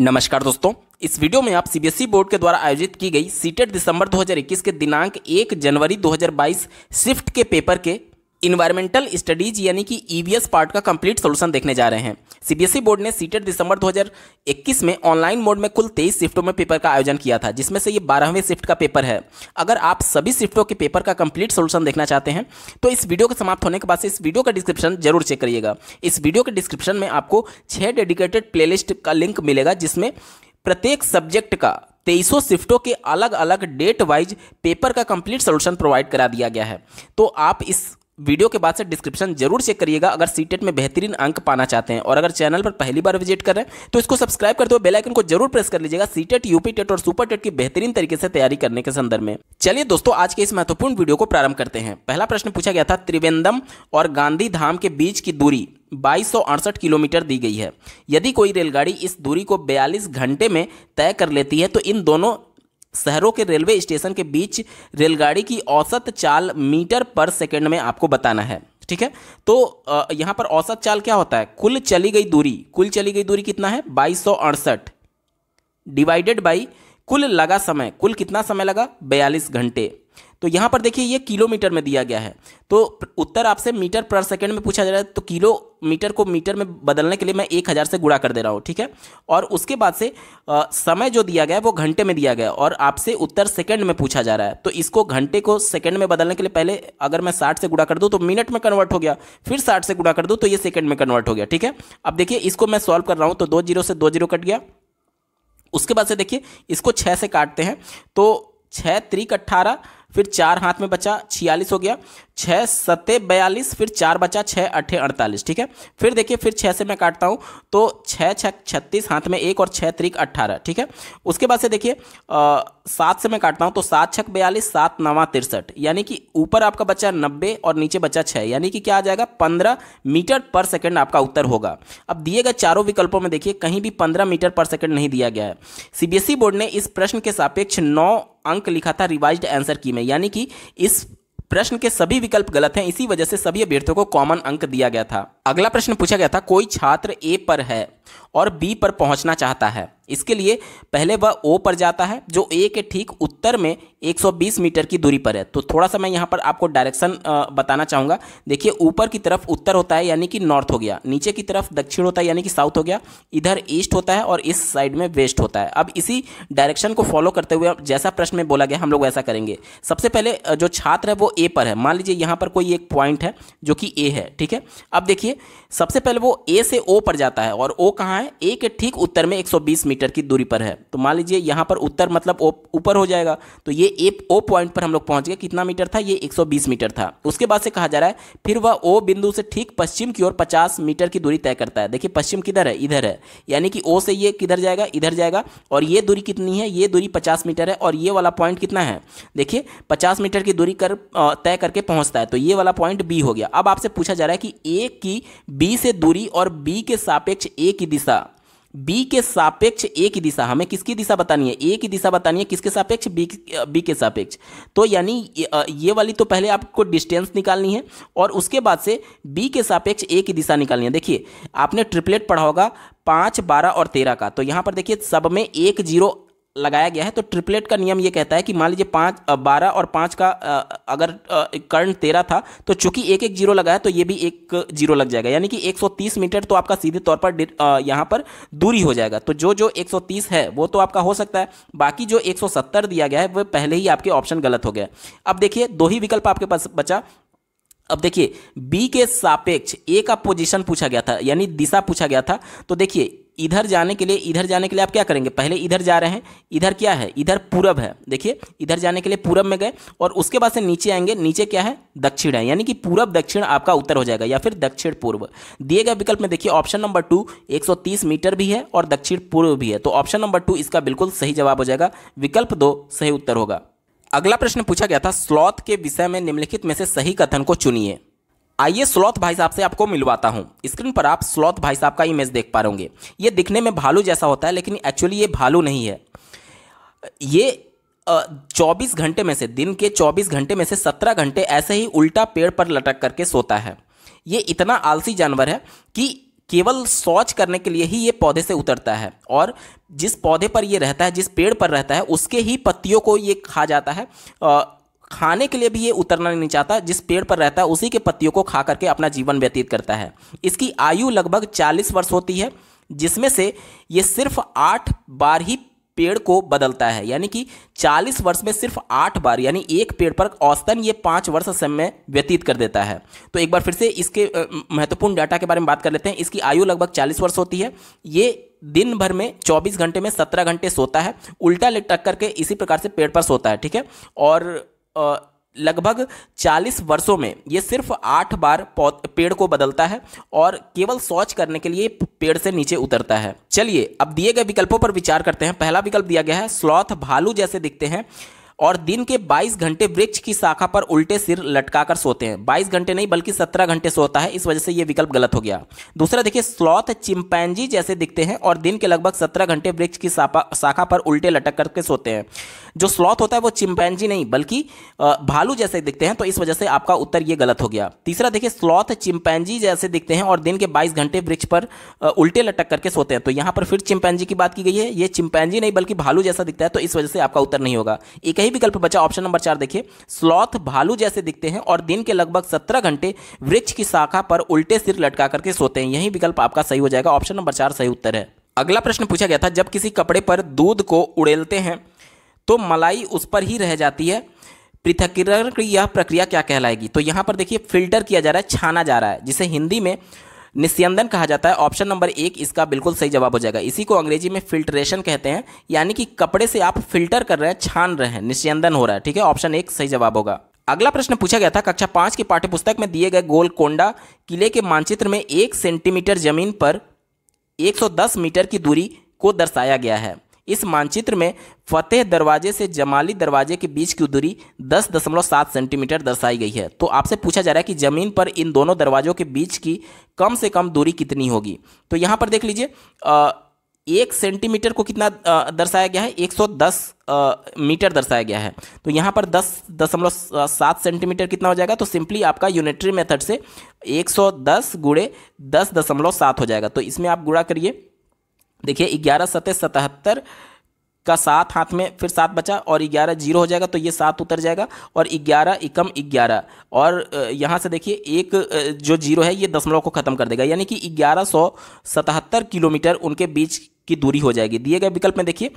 नमस्कार दोस्तों इस वीडियो में आप सीबीएसई e बोर्ड के द्वारा आयोजित की गई सीटेट दिसंबर 2021 के दिनांक 1 जनवरी 2022 शिफ्ट के पेपर के इन्वायरमेंटल स्टडीज यानी कि ईवीएस e पार्ट का कंप्लीट सोल्यूशन देखने जा रहे हैं सीबीएसई बोर्ड e ने सीटेड दिसंबर 2021 में ऑनलाइन मोड में कुल 23 शिफ्टों में पेपर का आयोजन किया था जिसमें से ये बारहवें शिफ्ट का पेपर है अगर आप सभी शिफ्टों के पेपर का कंप्लीट सोल्यूशन देखना चाहते हैं तो इस वीडियो के समाप्त होने के बाद इस वीडियो का डिस्क्रिप्शन जरूर चेक करिएगा इस वीडियो के डिस्क्रिप्शन में आपको छः डेडिकेटेड प्ले का लिंक मिलेगा जिसमें प्रत्येक सब्जेक्ट का तेईसों शिफ्टों के अलग अलग डेट वाइज पेपर का कंप्लीट सोल्यूशन प्रोवाइड करा दिया गया है तो आप इस वीडियो के बाद से डिस्क्रिप्शन जरूर चेक करिएगा अगर सी e में बेहतरीन अंक पाना चाहते हैं और अगर चैनल पर पहली बार विजिट कर रहे हैं तो इसको सब्सक्राइब कर दो बेल आइकन को जरूर प्रेस कर लीजिएगा सी टेट यूपी टेट और सुपर टेट e की बेहतरीन तरीके से तैयारी करने के संदर्भ में चलिए दोस्तों आज के इस महत्वपूर्ण वीडियो को प्रारंभ करते हैं पहला प्रश्न पूछा गया था त्रिवेंदम और गांधी के बीच की दूरी बाईस किलोमीटर दी गई है यदि कोई रेलगाड़ी इस दूरी को बयालीस घंटे में तय कर लेती है तो इन दोनों शहरों के रेलवे स्टेशन के बीच रेलगाड़ी की औसत चाल मीटर पर सेकंड में आपको बताना है ठीक है तो यहाँ पर औसत चाल क्या होता है कुल चली गई दूरी कुल चली गई दूरी कितना है बाईस डिवाइडेड बाई कुल लगा समय कुल कितना समय लगा बयालीस घंटे तो यहां पर देखिए ये किलोमीटर में दिया गया है तो उत्तर आपसे मीटर पर सेकंड में पूछा जा रहा है तो किलोमीटर को मीटर में बदलने के लिए मैं एक हज़ार से गुणा कर दे रहा हूं ठीक है और उसके बाद से आ, समय जो दिया गया है वो घंटे में दिया गया और आपसे उत्तर सेकंड में पूछा जा रहा है तो इसको घंटे को सेकंड में बदलने के लिए पहले अगर मैं साठ से गुड़ा कर दूँ तो मिनट में कन्वर्ट हो गया फिर साठ से गुड़ा कर दूँ तो ये सेकेंड में कन्वर्ट हो गया ठीक है अब देखिए इसको मैं सॉल्व कर रहा हूँ तो दो जीरो से दो जीरो कट गया उसके बाद से देखिए इसको छः से काटते हैं तो छः त्रिक अट्ठारह फिर चार हाथ में बचा छियालीस हो गया छः सत्ते बयालीस फिर चार बचा छः अट्ठे अड़तालीस ठीक है फिर देखिए फिर छः से मैं काटता हूँ तो छः छः छत्तीस हाथ में एक और छः त्रिक अट्ठारह ठीक है उसके बाद से देखिए सात से मैं काटता हूँ तो सात छः बयालीस सात नवा तिरसठ यानी कि ऊपर आपका बचा नब्बे और नीचे बचा छः यानी कि क्या आ जाएगा पंद्रह मीटर पर सेकेंड आपका उत्तर होगा अब दिए गए चारों विकल्पों में देखिए कहीं भी पंद्रह मीटर पर सेकेंड नहीं दिया गया है सी बोर्ड ने इस प्रश्न के सापेक्ष नौ अंक लिखा था रिवाइज्ड आंसर की में यानी कि इस प्रश्न के सभी विकल्प गलत हैं इसी वजह से सभी अभ्यर्थियों को कॉमन अंक दिया गया था अगला प्रश्न पूछा गया था कोई छात्र ए पर है और बी पर पहुंचना चाहता है इसके लिए पहले वह ओ पर जाता है जो ए के ठीक उत्तर में 120 मीटर की दूरी पर है तो थोड़ा सा मैं यहाँ पर आपको डायरेक्शन बताना चाहूँगा देखिए ऊपर की तरफ उत्तर होता है यानी कि नॉर्थ हो गया नीचे की तरफ दक्षिण होता है यानी कि साउथ हो गया इधर ईस्ट होता है और इस साइड में वेस्ट होता है अब इसी डायरेक्शन को फॉलो करते हुए जैसा प्रश्न में बोला गया हम लोग वैसा करेंगे सबसे पहले जो छात्र है वो ए पर है मान लीजिए यहाँ पर कोई एक पॉइंट है जो कि ए है ठीक है अब देखिए सबसे पहले वो ए से ओ पर जाता है और ओ कहाँ है ए के ठीक उत्तर में 120 मीटर की दूरी पर है तो मान लीजिए यहाँ पर उत्तर मतलब ओ ऊपर हो जाएगा तो ये ए ओ पॉइंट पर हम लोग पहुँच गए कितना मीटर था ये 120 मीटर था उसके बाद से कहा जा रहा है फिर वह ओ बिंदु से ठीक पश्चिम की ओर पचास मीटर की दूरी तय करता है देखिए पश्चिम किधर है इधर है यानी कि ओ से ये किधर जाएगा इधर जाएगा और ये दूरी कितनी है ये दूरी पचास मीटर है और ये वाला पॉइंट कितना है देखिए पचास मीटर की दूरी कर तय करके पहुँचता है तो ये वाला पॉइंट बी हो गया अब आपसे पूछा जा रहा है कि ए की बी बी से दूरी और बी के सापेक्ष ए की दिशा बी के सापेक्ष ए की दिशा हमें किसकी दिशा बतानी है ए की दिशा बतानी है किसके सापेक्ष बी बी के सापेक्ष तो यानी ये वाली तो पहले आपको डिस्टेंस निकालनी है और उसके बाद से बी के सापेक्ष ए की दिशा निकालनी है देखिए आपने ट्रिपलेट पढ़ा होगा पाँच बारह और तेरह का तो यहाँ पर देखिए सब में एक जीरो लगाया गया है तो ट्रिपलेट का नियम ये कहता है कि मान लीजिए पाँच बारह और पाँच का अगर कर्ण तेरह था तो चूंकि एक एक जीरो लगाया तो ये भी एक जीरो लग जाएगा यानी कि 130 मीटर तो आपका सीधे तौर पर यहाँ पर दूरी हो जाएगा तो जो जो 130 है वो तो आपका हो सकता है बाकी जो 170 दिया गया है वह पहले ही आपके ऑप्शन गलत हो गया अब देखिए दो ही विकल्प आपके पास बचा अब देखिए बी के सापेक्ष ए का पोजीशन पूछा गया था यानी दिशा पूछा गया था तो देखिए इधर जाने के लिए इधर जाने के लिए आप क्या करेंगे पहले इधर जा रहे हैं इधर क्या है इधर पूरब है देखिए इधर जाने के लिए पूरब में गए और उसके बाद से नीचे आएंगे नीचे क्या है दक्षिण है यानी कि पूरब दक्षिण आपका उत्तर हो जाएगा या फिर दक्षिण पूर्व दिए गए विकल्प में देखिए ऑप्शन नंबर टू एक मीटर भी है और दक्षिण पूर्व भी है तो ऑप्शन नंबर टू इसका बिल्कुल सही जवाब हो जाएगा विकल्प दो सही उत्तर होगा अगला प्रश्न पूछा गया था स्लॉथ के विषय में निम्नलिखित में से सही कथन को चुनिए आइए स्लॉथ भाई साहब से आपको मिलवाता हूँ स्क्रीन पर आप स्लॉथ भाई साहब का इमेज देख पा रहे ये दिखने में भालू जैसा होता है लेकिन एक्चुअली ये भालू नहीं है ये चौबीस घंटे में से दिन के चौबीस घंटे में से सत्रह घंटे ऐसे ही उल्टा पेड़ पर लटक करके सोता है ये इतना आलसी जानवर है कि केवल सोच करने के लिए ही ये पौधे से उतरता है और जिस पौधे पर ये रहता है जिस पेड़ पर रहता है उसके ही पत्तियों को ये खा जाता है खाने के लिए भी ये उतरना नहीं चाहता जिस पेड़ पर रहता है उसी के पत्तियों को खा करके अपना जीवन व्यतीत करता है इसकी आयु लगभग चालीस वर्ष होती है जिसमें से ये सिर्फ आठ बार ही पेड़ को बदलता है यानी कि 40 वर्ष में सिर्फ आठ बार यानी एक पेड़ पर औसतन ये पाँच वर्ष समय व्यतीत कर देता है तो एक बार फिर से इसके महत्वपूर्ण डाटा के बारे में बात कर लेते हैं इसकी आयु लगभग 40 वर्ष होती है ये दिन भर में 24 घंटे में 17 घंटे सोता है उल्टा लिटक करके इसी प्रकार से पेड़ पर सोता है ठीक है और लगभग 40 वर्षों में ये सिर्फ आठ बार पेड़ को बदलता है और केवल शौच करने के लिए पेड़ से नीचे उतरता है चलिए अब दिए गए विकल्पों पर विचार करते हैं पहला विकल्प दिया गया है स्लॉथ भालू जैसे दिखते हैं और दिन के 22 घंटे वृक्ष की शाखा पर उल्टे सिर लटकाकर सोते हैं 22 घंटे नहीं बल्कि 17 घंटे सोता है इस वजह से यह विकल्प गलत हो गया दूसरा देखिए स्लॉथ चिंपैनजी जैसे दिखते हैं और दिन के लगभग सत्रह घंटे वृक्ष की शाखा पर उल्टे लटक करके सोते हैं जो स्लॉथ होता है वो चिंपैनजी नहीं बल्कि भालू जैसे दिखते हैं तो इस वजह से आपका उत्तर ये गलत हो गया तीसरा देखिए स्लॉथ चिंपैनजी जैसे दिखते हैं और दिन के बाईस घंटे वृक्ष पर उल्टे लटक करके सोते हैं तो यहाँ पर फिर चिंपैनजी की बात की गई है ये चिंपैनजी नहीं बल्कि भालू जैसा दिखता है तो इस वजह से आपका उत्तर नहीं होगा एक यही विकल्प बचा ऑप्शन नंबर चार देखिए स्लॉथ भालू जैसे दिखते हैं और दिन के लगभग सत्रह घंटे वृक्ष की शाखा पर उल्टे सिर लटका करके सोते हैं यही विकल्प आपका सही हो जाएगा ऑप्शन नंबर चार सही उत्तर है अगला प्रश्न पूछा गया था जब किसी कपड़े पर दूध को उड़ेलते हैं तो मलाई उस पर ही रह जाती है पृथकीकरण की यह प्रक्रिया क्या कहलाएगी तो यहाँ पर देखिए फिल्टर किया जा रहा है छाना जा रहा है जिसे हिंदी में निस्यंदन कहा जाता है ऑप्शन नंबर एक इसका बिल्कुल सही जवाब हो जाएगा इसी को अंग्रेजी में फिल्ट्रेशन कहते हैं यानी कि कपड़े से आप फिल्टर कर रहे हैं छान रहे हैं निस्यंदन हो रहा है ठीक है ऑप्शन एक सही जवाब होगा अगला प्रश्न पूछा गया था कक्षा पांच की पाठ्यपुस्तक में दिए गए गोलकोंडा किले के मानचित्र में एक सेंटीमीटर जमीन पर 110 मीटर की दूरी को दर्शाया गया है इस मानचित्र में फतेह दरवाजे से जमाली दरवाजे के बीच की दूरी 10.7 सेंटीमीटर दर्शाई गई है तो आपसे पूछा जा रहा है कि ज़मीन पर इन दोनों दरवाज़ों के बीच की कम से कम दूरी कितनी होगी तो यहाँ पर देख लीजिए एक सेंटीमीटर को कितना दर्शाया गया है 110 मीटर दर्शाया गया है तो यहाँ पर दस दशमलव सात सेंटीमीटर कितना हो जाएगा तो सिंपली आपका यूनिटरी मेथड से 110 सौ दस गुड़े दस दशमलव सात हो जाएगा तो इसमें आप गुड़ा करिए देखिए ग्यारह सतह सतहत्तर का सात हाथ में फिर सात बचा और ग्यारह जीरो हो जाएगा तो ये सात उतर जाएगा और ग्यारह एकम ग्यारह और यहाँ से देखिए एक जो जीरो है ये दशमलव को ख़त्म कर देगा यानी कि ग्यारह सौ सतहत्तर किलोमीटर उनके बीच की दूरी हो जाएगी दिए गए विकल्प में देखिए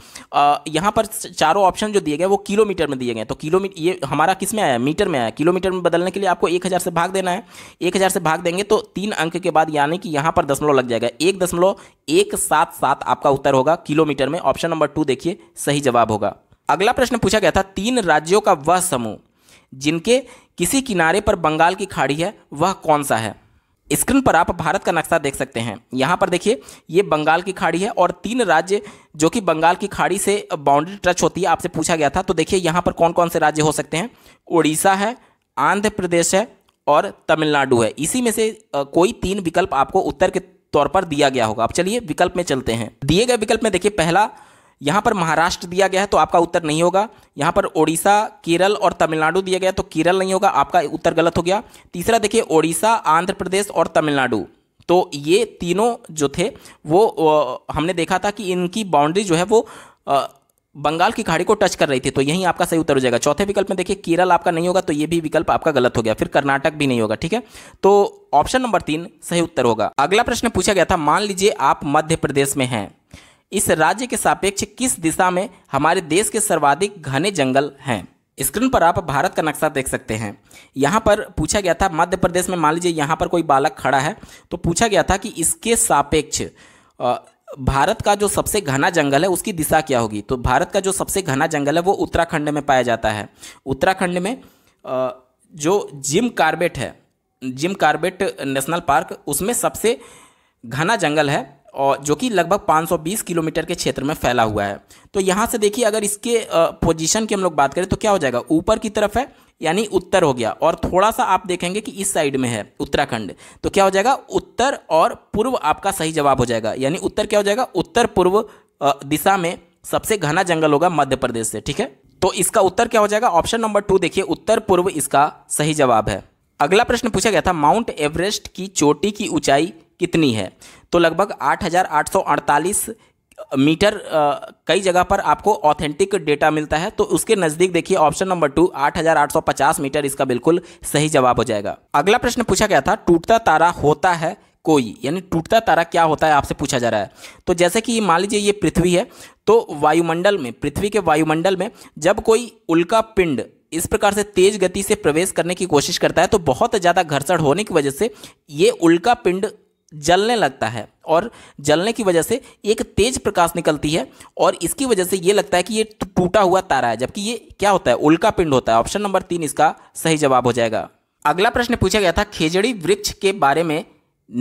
यहाँ पर चारों ऑप्शन जो दिए गए वो किलोमीटर में दिए गए तो किलोमीटर ये हमारा किस में आया मीटर में आया किलोमीटर में बदलने के लिए आपको एक हज़ार से भाग देना है एक हज़ार से भाग देंगे तो तीन अंक के बाद यानी कि यहाँ पर दशमलव लग जाएगा एक दशमलव एक सात सात आपका उत्तर होगा किलोमीटर में ऑप्शन नंबर टू देखिए सही जवाब होगा अगला प्रश्न पूछा गया था तीन राज्यों का वह समूह जिनके किसी किनारे पर बंगाल की खाड़ी है वह कौन सा है स्क्रीन पर आप भारत का नक्शा देख सकते हैं यहाँ पर देखिए ये बंगाल की खाड़ी है और तीन राज्य जो कि बंगाल की खाड़ी से बाउंड्री टच होती है आपसे पूछा गया था तो देखिए यहाँ पर कौन कौन से राज्य हो सकते हैं उड़ीसा है आंध्र प्रदेश है और तमिलनाडु है इसी में से कोई तीन विकल्प आपको उत्तर के तौर पर दिया गया होगा अब चलिए विकल्प में चलते हैं दिए गए विकल्प में देखिए पहला यहाँ पर महाराष्ट्र दिया गया है तो आपका उत्तर नहीं होगा यहाँ पर ओडिशा केरल और तमिलनाडु दिया गया तो केरल नहीं होगा आपका उत्तर गलत हो गया तीसरा देखिए ओडिशा आंध्र प्रदेश और तमिलनाडु तो ये तीनों जो थे वो हमने देखा था कि इनकी बाउंड्री जो है वो बंगाल की खाड़ी को टच कर रही थी तो यही आपका सही उत्तर हो जाएगा चौथे विकल्प में देखिए केरल आपका नहीं होगा तो ये भी विकल्प आपका गलत हो गया फिर कर्नाटक भी नहीं होगा ठीक है तो ऑप्शन नंबर तीन सही उत्तर होगा अगला प्रश्न पूछा गया था मान लीजिए आप मध्य प्रदेश में हैं इस राज्य के सापेक्ष किस दिशा में हमारे देश के सर्वाधिक घने जंगल हैं स्क्रीन पर आप भारत का नक्शा देख सकते हैं यहाँ पर पूछा गया था मध्य प्रदेश में मान लीजिए यहाँ पर कोई बालक खड़ा है तो पूछा गया था कि इसके सापेक्ष भारत का जो सबसे घना जंगल है उसकी दिशा क्या होगी तो भारत का जो सबसे घना जंगल है वो उत्तराखंड में पाया जाता है उत्तराखंड में जो जिम कार्बेट है जिम कार्बेट नेशनल पार्क उसमें सबसे घना जंगल है और जो कि लगभग 520 किलोमीटर के क्षेत्र में फैला हुआ है तो यहाँ से देखिए अगर इसके पोजीशन की हम लोग बात करें तो क्या हो जाएगा ऊपर की तरफ है यानी उत्तर हो गया और थोड़ा सा आप देखेंगे कि इस साइड में है उत्तराखंड तो क्या हो जाएगा उत्तर और पूर्व आपका सही जवाब हो जाएगा यानी उत्तर क्या हो जाएगा उत्तर पूर्व दिशा में सबसे घना जंगल होगा मध्य प्रदेश से ठीक है तो इसका उत्तर क्या हो जाएगा ऑप्शन नंबर टू देखिए उत्तर पूर्व इसका सही जवाब है अगला प्रश्न पूछा गया था माउंट एवरेस्ट की चोटी की ऊंचाई कितनी है तो लगभग आठ मीटर कई जगह पर आपको ऑथेंटिक डेटा मिलता है तो उसके नज़दीक देखिए ऑप्शन नंबर टू 8850 मीटर इसका बिल्कुल सही जवाब हो जाएगा अगला प्रश्न पूछा गया था टूटता तारा होता है कोई यानी टूटता तारा क्या होता है आपसे पूछा जा रहा है तो जैसे कि मान लीजिए ये पृथ्वी है तो वायुमंडल में पृथ्वी के वायुमंडल में जब कोई उल्का पिंड इस प्रकार से तेज गति से प्रवेश करने की कोशिश करता है तो बहुत ज़्यादा घर्षण होने की वजह से ये उल्का पिंड जलने लगता है और जलने की वजह से एक तेज प्रकाश निकलती है और इसकी वजह से ये लगता है कि ये टूटा हुआ तारा है जबकि ये क्या होता है उल्का पिंड होता है ऑप्शन नंबर तीन इसका सही जवाब हो जाएगा अगला प्रश्न पूछा गया था खेजड़ी वृक्ष के बारे में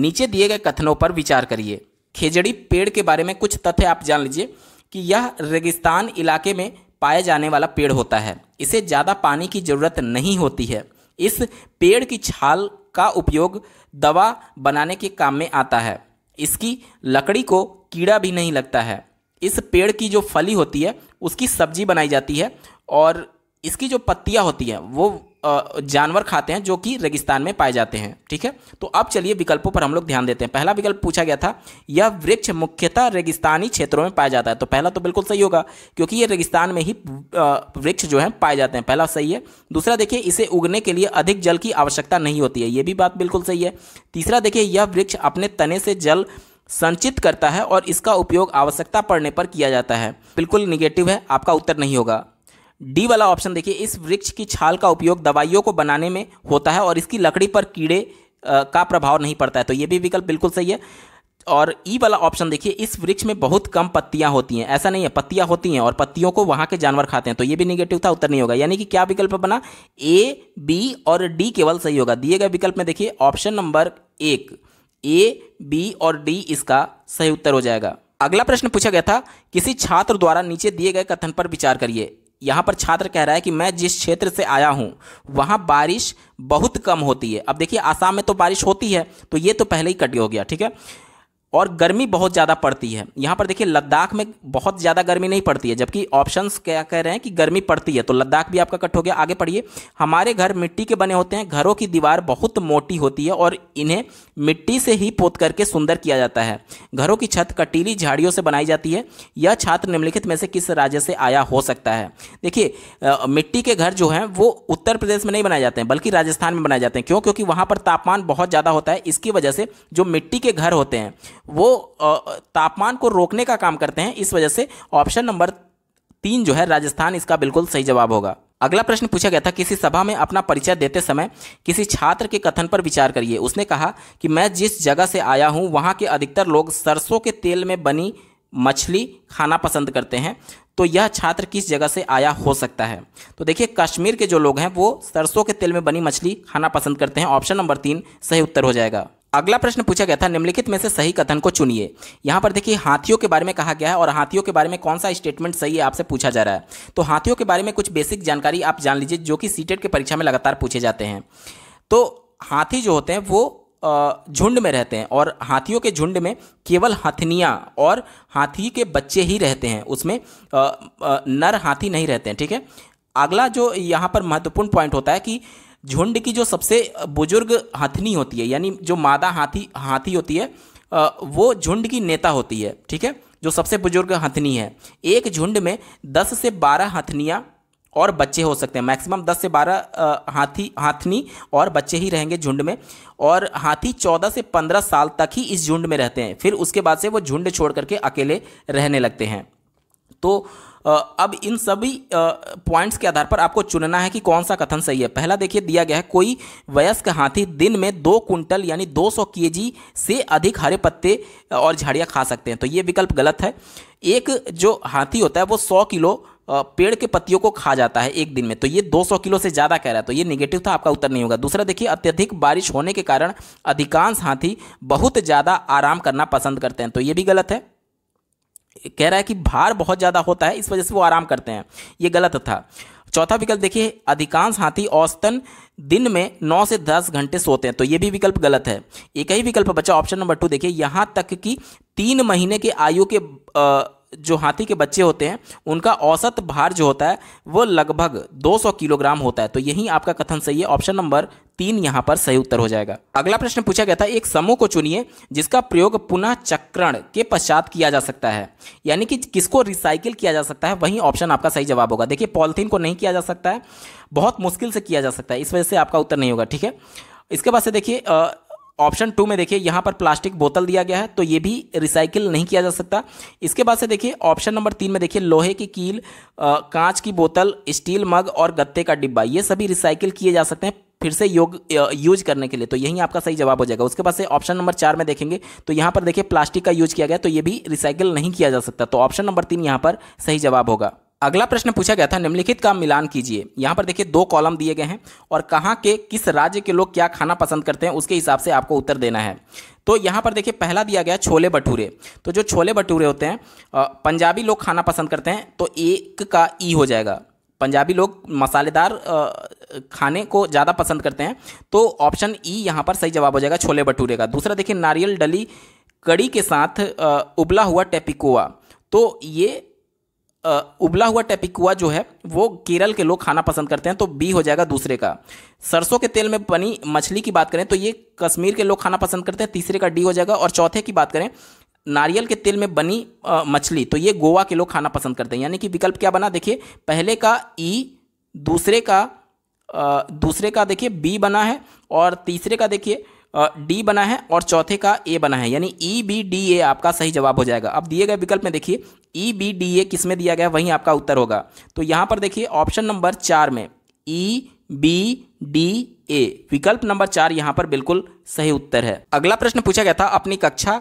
नीचे दिए गए कथनों पर विचार करिए खेजड़ी पेड़ के बारे में कुछ तथ्य आप जान लीजिए कि यह रेगिस्तान इलाके में पाए जाने वाला पेड़ होता है इसे ज़्यादा पानी की ज़रूरत नहीं होती है इस पेड़ की छाल का उपयोग दवा बनाने के काम में आता है इसकी लकड़ी को कीड़ा भी नहीं लगता है इस पेड़ की जो फली होती है उसकी सब्जी बनाई जाती है और इसकी जो पत्तियाँ होती हैं वो जानवर खाते हैं जो कि रेगिस्तान में पाए जाते हैं ठीक है तो अब चलिए विकल्पों पर हम लोग ध्यान देते हैं पहला विकल्प पूछा गया था यह वृक्ष मुख्यतः रेगिस्तानी क्षेत्रों में पाया जाता है तो पहला तो बिल्कुल सही होगा क्योंकि ये रेगिस्तान में ही वृक्ष जो है पाए जाते हैं पहला सही है दूसरा देखिए इसे उगने के लिए अधिक जल की आवश्यकता नहीं होती है ये भी बात बिल्कुल सही है तीसरा देखिए यह वृक्ष अपने तने से जल संचित करता है और इसका उपयोग आवश्यकता पड़ने पर किया जाता है बिल्कुल निगेटिव है आपका उत्तर नहीं होगा डी वाला ऑप्शन देखिए इस वृक्ष की छाल का उपयोग दवाइयों को बनाने में होता है और इसकी लकड़ी पर कीड़े का प्रभाव नहीं पड़ता है तो ये भी विकल्प बिल्कुल सही है और ई वाला ऑप्शन देखिए इस वृक्ष में बहुत कम पत्तियां होती हैं ऐसा नहीं है पत्तियां होती हैं और पत्तियों को वहां के जानवर खाते हैं तो ये भी निगेटिव था उत्तर नहीं होगा यानी कि क्या विकल्प बना ए बी और डी केवल सही होगा दिए गए विकल्प में देखिए ऑप्शन नंबर एक ए बी और डी इसका सही उत्तर हो जाएगा अगला प्रश्न पूछा गया था किसी छात्र द्वारा नीचे दिए गए कथन पर विचार करिए यहाँ पर छात्र कह रहा है कि मैं जिस क्षेत्र से आया हूँ वहाँ बारिश बहुत कम होती है अब देखिए आसाम में तो बारिश होती है तो ये तो पहले ही कट हो गया ठीक है और गर्मी बहुत ज़्यादा पड़ती है यहाँ पर देखिए लद्दाख में बहुत ज़्यादा गर्मी नहीं पड़ती है जबकि ऑप्शंस क्या कह रहे हैं कि गर्मी पड़ती है तो लद्दाख भी आपका कट हो गया आगे पढ़िए हमारे घर मिट्टी के बने होते हैं घरों की दीवार बहुत मोटी होती है और इन्हें मिट्टी से ही पोत करके सुंदर किया जाता है घरों की छत कटीली झाड़ियों से बनाई जाती है यह छात्र निम्नलिखित में से किस राज्य से आया हो सकता है देखिए मिट्टी के घर जो हैं वो उत्तर प्रदेश में नहीं बनाए जाते हैं बल्कि राजस्थान में बनाए जाते हैं क्यों क्योंकि वहाँ पर तापमान बहुत ज़्यादा होता है इसकी वजह से जो मिट्टी के घर होते हैं वो तापमान को रोकने का काम करते हैं इस वजह से ऑप्शन नंबर तीन जो है राजस्थान इसका बिल्कुल सही जवाब होगा अगला प्रश्न पूछा गया था किसी सभा में अपना परिचय देते समय किसी छात्र के कथन पर विचार करिए उसने कहा कि मैं जिस जगह से आया हूँ वहाँ के अधिकतर लोग सरसों के तेल में बनी मछली खाना पसंद करते हैं तो यह छात्र किस जगह से आया हो सकता है तो देखिए कश्मीर के जो लोग हैं वो सरसों के तेल में बनी मछली खाना पसंद करते हैं ऑप्शन नंबर तीन सही उत्तर हो जाएगा अगला प्रश्न पूछा गया था निम्नलिखित में से सही कथन को चुनिए यहाँ पर देखिए हाथियों के बारे में कहा गया है और हाथियों के बारे में कौन सा स्टेटमेंट सही है आपसे पूछा जा रहा है तो हाथियों के बारे में कुछ बेसिक जानकारी आप जान लीजिए जो कि सीटेट के परीक्षा में लगातार पूछे जाते हैं तो हाथी जो होते हैं वो झुंड में रहते हैं और हाथियों के झुंड में केवल हथनियाँ और हाथी के बच्चे ही रहते हैं उसमें नर हाथी नहीं रहते हैं ठीक है अगला जो यहाँ पर महत्वपूर्ण पॉइंट होता है कि झुंड की जो सबसे बुजुर्ग हाथनी होती है यानी जो मादा हाथी हाथी होती है वो झुंड की नेता होती है ठीक है जो सबसे बुजुर्ग हथनी है एक झुंड में दस से बारह हथनियाँ और बच्चे हो सकते हैं मैक्सिमम दस से बारह हाथी हाथनी और बच्चे ही रहेंगे झुंड में और हाथी चौदह से पंद्रह साल तक ही इस झुंड में रहते हैं फिर उसके बाद से वो झुंड छोड़ करके अकेले रहने लगते हैं तो अब इन सभी पॉइंट्स के आधार पर आपको चुनना है कि कौन सा कथन सही है पहला देखिए दिया गया है कोई वयस्क हाथी दिन में दो कुंटल यानी 200 सौ से अधिक हरे पत्ते और झाड़ियाँ खा सकते हैं तो ये विकल्प गलत है एक जो हाथी होता है वो सौ किलो पेड़ के पत्तियों को खा जाता है एक दिन में तो ये 200 किलो से ज़्यादा कह रहा है तो ये निगेटिव था आपका उत्तर नहीं होगा दूसरा देखिए अत्यधिक बारिश होने के कारण अधिकांश हाथी बहुत ज़्यादा आराम करना पसंद करते हैं तो ये भी गलत है कह रहा है कि भार बहुत ज़्यादा होता है इस वजह से वो आराम करते हैं ये गलत था चौथा विकल्प देखिए अधिकांश हाथी औसतन दिन में नौ से दस घंटे सोते हैं तो ये भी विकल्प गलत है एक ही विकल्प बचा ऑप्शन नंबर टू देखिए यहाँ तक कि तीन महीने के आयु के आ, जो हाथी के बच्चे होते हैं उनका औसत भार जो होता है वो लगभग 200 किलोग्राम होता है तो यही आपका कथन सही है ऑप्शन नंबर तीन यहां पर सही उत्तर हो जाएगा अगला प्रश्न पूछा गया था एक समूह को चुनिए जिसका प्रयोग पुनः चक्रण के पश्चात किया जा सकता है यानी कि किसको रिसाइकिल किया जा सकता है वही ऑप्शन आपका सही जवाब होगा देखिए पॉलिथीन को नहीं किया जा सकता है बहुत मुश्किल से किया जा सकता है इस वजह से आपका उत्तर नहीं होगा ठीक है इसके बाद से देखिए ऑप्शन टू में देखिए यहाँ पर प्लास्टिक बोतल दिया गया है तो ये भी रिसाइकिल नहीं किया जा सकता इसके बाद से देखिए ऑप्शन नंबर तीन में देखिए लोहे की कील कांच की बोतल स्टील मग और गत्ते का डिब्बा ये सभी रिसाइकिल किए जा सकते हैं फिर से योग यूज करने के लिए तो यही आपका सही जवाब हो जाएगा उसके बाद से ऑप्शन नंबर चार में देखेंगे तो यहाँ पर देखिए प्लास्टिक का यूज किया गया तो ये भी रिसाइकिल नहीं किया जा सकता तो ऑप्शन नंबर तीन यहाँ पर सही जवाब होगा अगला प्रश्न पूछा गया था निम्नलिखित का मिलान कीजिए यहाँ पर देखिए दो कॉलम दिए गए हैं और कहाँ के किस राज्य के लोग क्या खाना पसंद करते हैं उसके हिसाब से आपको उत्तर देना है तो यहाँ पर देखिए पहला दिया गया छोले भटूरे तो जो छोले भटूरे होते हैं पंजाबी लोग खाना पसंद करते हैं तो एक का ई हो जाएगा पंजाबी लोग मसालेदार खाने को ज़्यादा पसंद करते हैं तो ऑप्शन ई यहाँ पर सही जवाब हो जाएगा छोले भटूरे का दूसरा देखिए नारियल डली कड़ी के साथ उबला हुआ टेपिकोआ तो ये उबला हुआ टेपिकुआ जो है वो केरल के लोग खाना पसंद करते हैं तो बी हो जाएगा दूसरे का सरसों के तेल में बनी मछली की बात करें तो ये कश्मीर के लोग खाना पसंद करते हैं तीसरे का डी हो जाएगा और चौथे की बात करें नारियल के तेल में बनी मछली तो ये गोवा के लोग खाना पसंद करते हैं यानी कि विकल्प क्या बना देखिए पहले का ई दूसरे का आ, दूसरे का देखिए बी बना है और तीसरे का देखिए डी बना है और चौथे का ए बना है यानी ई बी डी ए आपका सही जवाब हो जाएगा अब दिए गए विकल्प में देखिए E e, B D A किस में दिया गया वहीं आपका उत्तर होगा तो यहाँ पर देखिए ऑप्शन नंबर चार में ई बी डी ए विकल्प नंबर चार यहाँ पर बिल्कुल सही उत्तर है अगला प्रश्न पूछा गया था अपनी कक्षा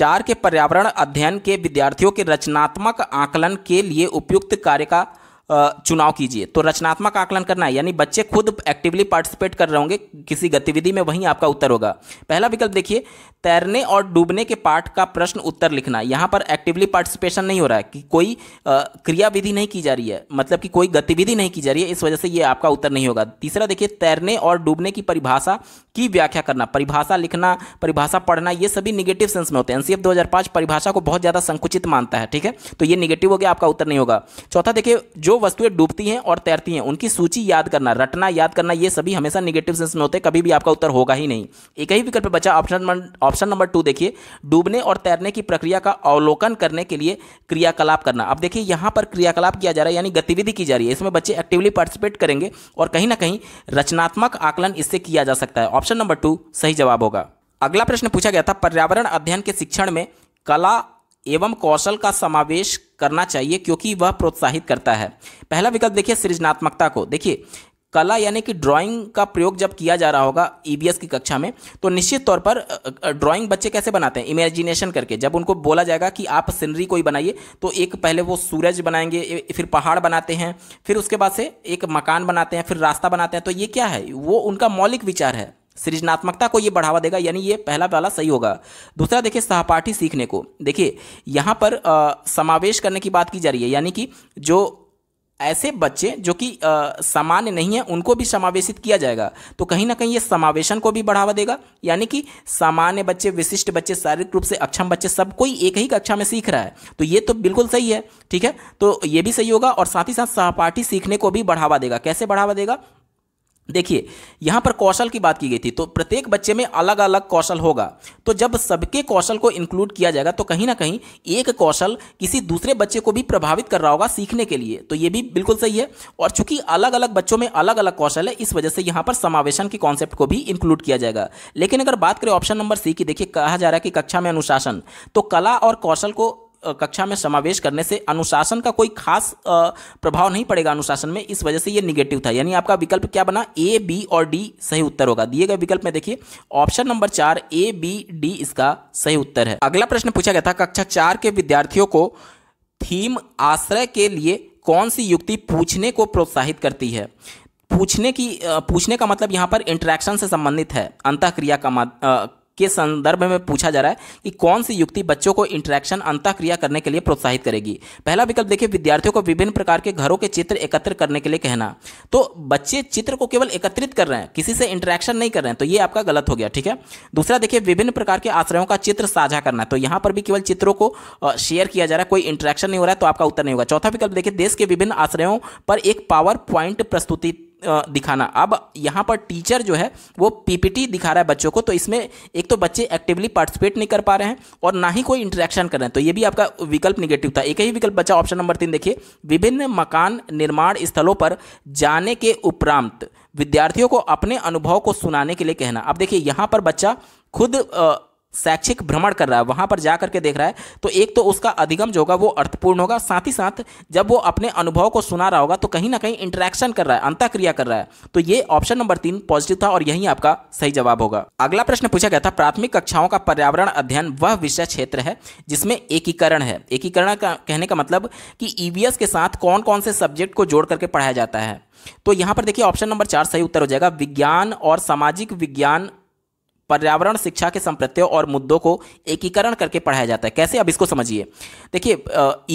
चार के पर्यावरण अध्ययन के विद्यार्थियों के रचनात्मक आकलन के लिए उपयुक्त कार्य का चुनाव कीजिए तो रचनात्मक आकलन करना है यानी बच्चे खुद एक्टिवली पार्टिसिपेट कर रहे होंगे किसी गतिविधि में वहीं आपका उत्तर होगा पहला विकल्प देखिए तैरने और डूबने के पाठ का प्रश्न उत्तर लिखना यहाँ पर एक्टिवली पार्टिसिपेशन नहीं हो रहा है कि कोई क्रियाविधि नहीं की जा रही है मतलब कि कोई गतिविधि नहीं की जा रही है इस वजह से ये आपका उत्तर नहीं होगा तीसरा देखिए तैरने और डूबने की परिभाषा की व्याख्या करना परिभाषा लिखना परिभाषा पढ़ना ये सभी निगेटिव सेंस में होते हैं एनसीएफ 2005 परिभाषा को बहुत ज़्यादा संकुचित मानता है ठीक है तो ये निगेटिव हो गया आपका उत्तर नहीं होगा चौथा देखिए जो वस्तुएं डूबती हैं और तैरती हैं उनकी सूची याद करना रटना याद करना ये सभी हमेशा निगेटिव सेंस में होते हैं कभी भी आपका उत्तर होगा ही नहीं एक ही विकल्प बचा ऑप्शन ऑप्शन नंबर टू देखिए डूबने और तैरने की प्रक्रिया का अवलोकन करने के लिए क्रियाकलाप करना अब देखिए यहाँ पर क्रियाकलाप किया जा रहा है यानी गतिविधि की जा रही है इसमें बच्चे एक्टिवली पार्टिसिपेट करेंगे और कहीं ना कहीं रचनात्मक आकलन इससे किया जा सकता है ऑप्शन नंबर टू सही जवाब होगा अगला प्रश्न पूछा गया था पर्यावरण अध्ययन के शिक्षण में कला एवं कौशल का समावेश करना चाहिए क्योंकि वह प्रोत्साहित करता है पहला विकल्प देखिए सृजनात्मकता को देखिए कला यानी कि ड्राइंग का प्रयोग जब किया जा रहा होगा ईबीएस e की कक्षा में तो निश्चित तौर पर ड्राइंग बच्चे कैसे बनाते हैं इमेजिनेशन करके जब उनको बोला जाएगा कि आप सीनरी कोई बनाइए तो एक पहले वो सूरज बनाएंगे फिर पहाड़ बनाते हैं फिर उसके बाद से एक मकान बनाते हैं फिर रास्ता बनाते हैं तो ये क्या है वो उनका मौलिक विचार है सृजनात्मकता को ये बढ़ावा देगा यानी ये पहला वाला सही होगा दूसरा देखिए सहपाठी सीखने को देखिए यहाँ पर आ, समावेश करने की बात की जा रही है यानी कि जो ऐसे बच्चे जो कि सामान्य नहीं है उनको भी समावेशित किया जाएगा तो कहीं ना कहीं ये समावेशन को भी बढ़ावा देगा यानी कि सामान्य बच्चे विशिष्ट बच्चे शारीरिक रूप से अक्षम बच्चे सब कोई एक ही कक्षा में सीख रहा है तो ये तो बिल्कुल सही है ठीक है तो ये भी सही होगा और साथ ही साथ सहपाठी सीखने को भी बढ़ावा देगा कैसे बढ़ावा देगा देखिए यहाँ पर कौशल की बात की गई थी तो प्रत्येक बच्चे में अलग अलग कौशल होगा तो जब सबके कौशल को इंक्लूड किया जाएगा तो कहीं ना कहीं एक कौशल किसी दूसरे बच्चे को भी प्रभावित कर रहा होगा सीखने के लिए तो ये भी बिल्कुल सही है और चूंकि अलग अलग बच्चों में अलग अलग कौशल है इस वजह से यहाँ पर समावेशन के कॉन्सेप्ट को भी इंक्लूड किया जाएगा लेकिन अगर बात करें ऑप्शन नंबर सी की देखिए कहा जा रहा है कि कक्षा में अनुशासन तो कला और कौशल को कक्षा में समावेश करने से अनुशासन का कोई खास प्रभाव नहीं पड़ेगा अनुशासन में इस वजह से ये निगेटिव था यानी आपका विकल्प क्या बना ए बी और डी सही उत्तर होगा दिए गए विकल्प में देखिए ऑप्शन नंबर चार ए बी डी इसका सही उत्तर है अगला प्रश्न पूछा गया था कक्षा चार के विद्यार्थियों को थीम आश्रय के लिए कौन सी युक्ति पूछने को प्रोत्साहित करती है पूछने की पूछने का मतलब यहाँ पर इंट्रैक्शन से संबंधित है अंतः क्रिया का के संदर्भ में पूछा जा रहा है कि कौन सी युक्ति बच्चों को इंटरेक्शन क्रिया करने के लिए प्रोत्साहित करेगी पहला विकल्प देखिए विद्यार्थियों को विभिन्न प्रकार के घरों के चित्र एकत्र करने के लिए कहना तो बच्चे चित्र को केवल एकत्रित कर रहे हैं किसी से इंटरेक्शन नहीं कर रहे हैं तो ये आपका गलत हो गया ठीक है दूसरा देखिए विभिन्न प्रकार के आश्रयों का चित्र साझा करना तो यहां पर भी केवल चित्रों को शेयर किया जा रहा है कोई इंटरेक्शन नहीं हो रहा है तो आपका उत्तर नहीं होगा चौथा विकल्प देखिए देश के विभिन्न आश्रयों पर एक पावर पॉइंट प्रस्तुति दिखाना अब यहाँ पर टीचर जो है वो पीपीटी दिखा रहा है बच्चों को तो इसमें एक तो बच्चे एक्टिवली पार्टिसिपेट नहीं कर पा रहे हैं और ना ही कोई इंटरेक्शन कर रहे हैं तो ये भी आपका विकल्प निगेटिव था एक ही विकल्प बचा ऑप्शन नंबर तीन देखिए विभिन्न मकान निर्माण स्थलों पर जाने के उपरांत विद्यार्थियों को अपने अनुभव को सुनाने के लिए कहना अब देखिए यहाँ पर बच्चा खुद शैक्षिक भ्रमण कर रहा है वहां पर जाकर के देख रहा है तो एक तो उसका अधिगम जो होगा वो अर्थपूर्ण होगा साथ ही साथ जब वो अपने अनुभव को सुना रहा होगा तो कहीं ना कहीं इंटरेक्शन कर रहा है अंत क्रिया कर रहा है तो ये ऑप्शन नंबर तीन पॉजिटिव था और यही आपका सही जवाब होगा अगला प्रश्न पूछा गया था प्राथमिक कक्षाओं का पर्यावरण अध्ययन वह विषय क्षेत्र है जिसमें एकीकरण है एकीकरण का कहने का मतलब कि ईवीएस e के साथ कौन कौन से सब्जेक्ट को जोड़ करके पढ़ाया जाता है तो यहां पर देखिए ऑप्शन नंबर चार सही उत्तर हो जाएगा विज्ञान और सामाजिक विज्ञान पर्यावरण शिक्षा के संप्रत्ययों और मुद्दों को एकीकरण करके पढ़ाया जाता है कैसे अब इसको समझिए देखिए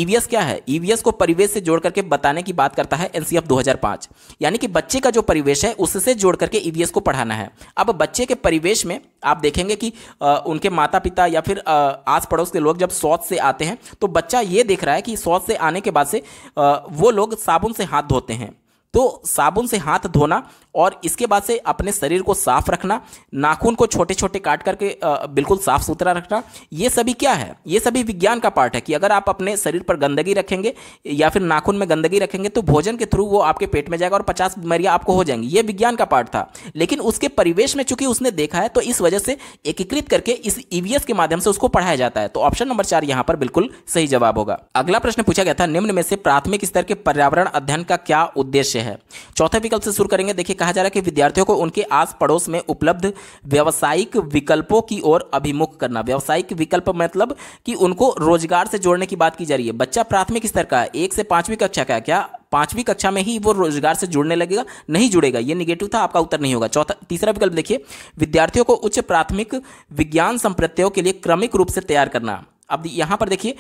ईवीएस e क्या है ईवीएस e को परिवेश से जोड़ करके बताने की बात करता है एनसीएफ 2005 यानी कि बच्चे का जो परिवेश है उससे जोड़ करके ईवीएस e को पढ़ाना है अब बच्चे के परिवेश में आप देखेंगे कि आ, उनके माता पिता या फिर आ, आस पड़ोस के लोग जब शौच से आते हैं तो बच्चा ये देख रहा है कि शौच से आने के बाद से आ, वो लोग साबुन से हाथ धोते हैं तो साबुन से हाथ धोना और इसके बाद से अपने शरीर को साफ रखना नाखून को छोटे छोटे काट करके बिल्कुल साफ सुथरा रखना ये सभी क्या है ये सभी विज्ञान का पार्ट है कि अगर आप अपने शरीर पर गंदगी रखेंगे या फिर नाखून में गंदगी रखेंगे तो भोजन के थ्रू वो आपके पेट में जाएगा और पचास बीमारियां आपको हो जाएंगी ये विज्ञान का पार्ट था लेकिन उसके परिवेश में चूंकि उसने देखा है तो इस वजह से एकीकृत करके इस ईवीएस e के माध्यम से उसको पढ़ाया जाता है तो ऑप्शन नंबर चार यहां पर बिल्कुल सही जवाब होगा अगला प्रश्न पूछा गया था निम्न में से प्राथमिक स्तर के पर्यावरण अध्ययन का क्या उद्देश्य है हैं चौथे विकल्प से शुरू करेंगे देखिए कहा जा रहा है कि विद्यार्थियों को उनके आस पड़ोस में उपलब्ध व्यावसायिक विकल्पों की ओर अभिमुख करना व्यावसायिक विकल्प मतलब कि उनको रोजगार से जोड़ने की बात की जा रही है बच्चा प्राथमिक स्तर का है एक से पांचवीं कक्षा का है क्या पांचवी कक्षा में ही वो रोजगार से जुड़ने लगेगा नहीं जुड़ेगा ये निगेटिव था आपका उत्तर नहीं होगा चौथा तीसरा विकल्प देखिए विद्यार्थियों को उच्च प्राथमिक विज्ञान संप्रत्ययों के लिए क्रमिक रूप से तैयार करना अब यहाँ पर देखिए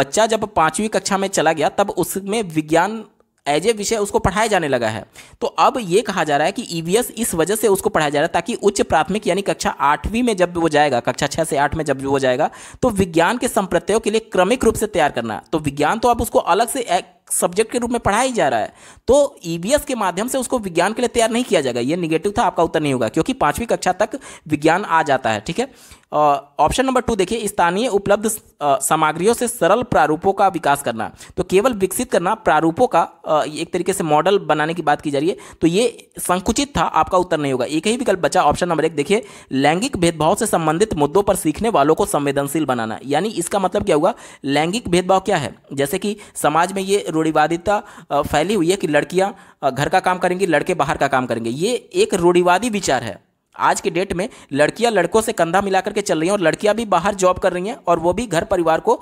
बच्चा जब पांचवी कक्षा में चला गया तब उसमें विज्ञान एज ए विषय उसको पढ़ाया जाने लगा है तो अब ये कहा जा रहा है कि ईवीएस e इस वजह से उसको पढ़ाया जा रहा है ताकि उच्च प्राथमिक यानी कक्षा आठवीं में जब वो जाएगा कक्षा छः से आठ में जब वो जाएगा तो विज्ञान के संप्रत्ययों के लिए क्रमिक रूप से तैयार करना तो विज्ञान तो आप उसको अलग से सब्जेक्ट के रूप में पढ़ाया जा रहा है तो ईबीएस e के माध्यम से उसको विज्ञान के लिए तैयार नहीं किया जाएगा ये निगेटिव था आपका उत्तर नहीं होगा क्योंकि पांचवी कक्षा तक विज्ञान आ जाता है ठीक है ऑप्शन नंबर टू देखिए स्थानीय उपलब्ध सामग्रियों से सरल प्रारूपों का विकास करना तो केवल विकसित करना प्रारूपों का आ, एक तरीके से मॉडल बनाने की बात की जा रही है तो ये संकुचित था आपका उत्तर नहीं होगा एक ही विकल्प बचा ऑप्शन नंबर एक देखिए लैंगिक भेदभाव से संबंधित मुद्दों पर सीखने वालों को संवेदनशील बनाना यानी इसका मतलब क्या हुआ लैंगिक भेदभाव क्या है जैसे कि समाज में ये रूढ़िवादिता फैली हुई है कि लड़कियां घर का काम करेंगी लड़के बाहर का काम करेंगे ये एक रूढ़िवादी विचार है आज के डेट में लड़कियां लड़कों से कंधा मिलाकर के चल रही हैं और लड़कियां भी बाहर जॉब कर रही हैं और वो भी घर परिवार को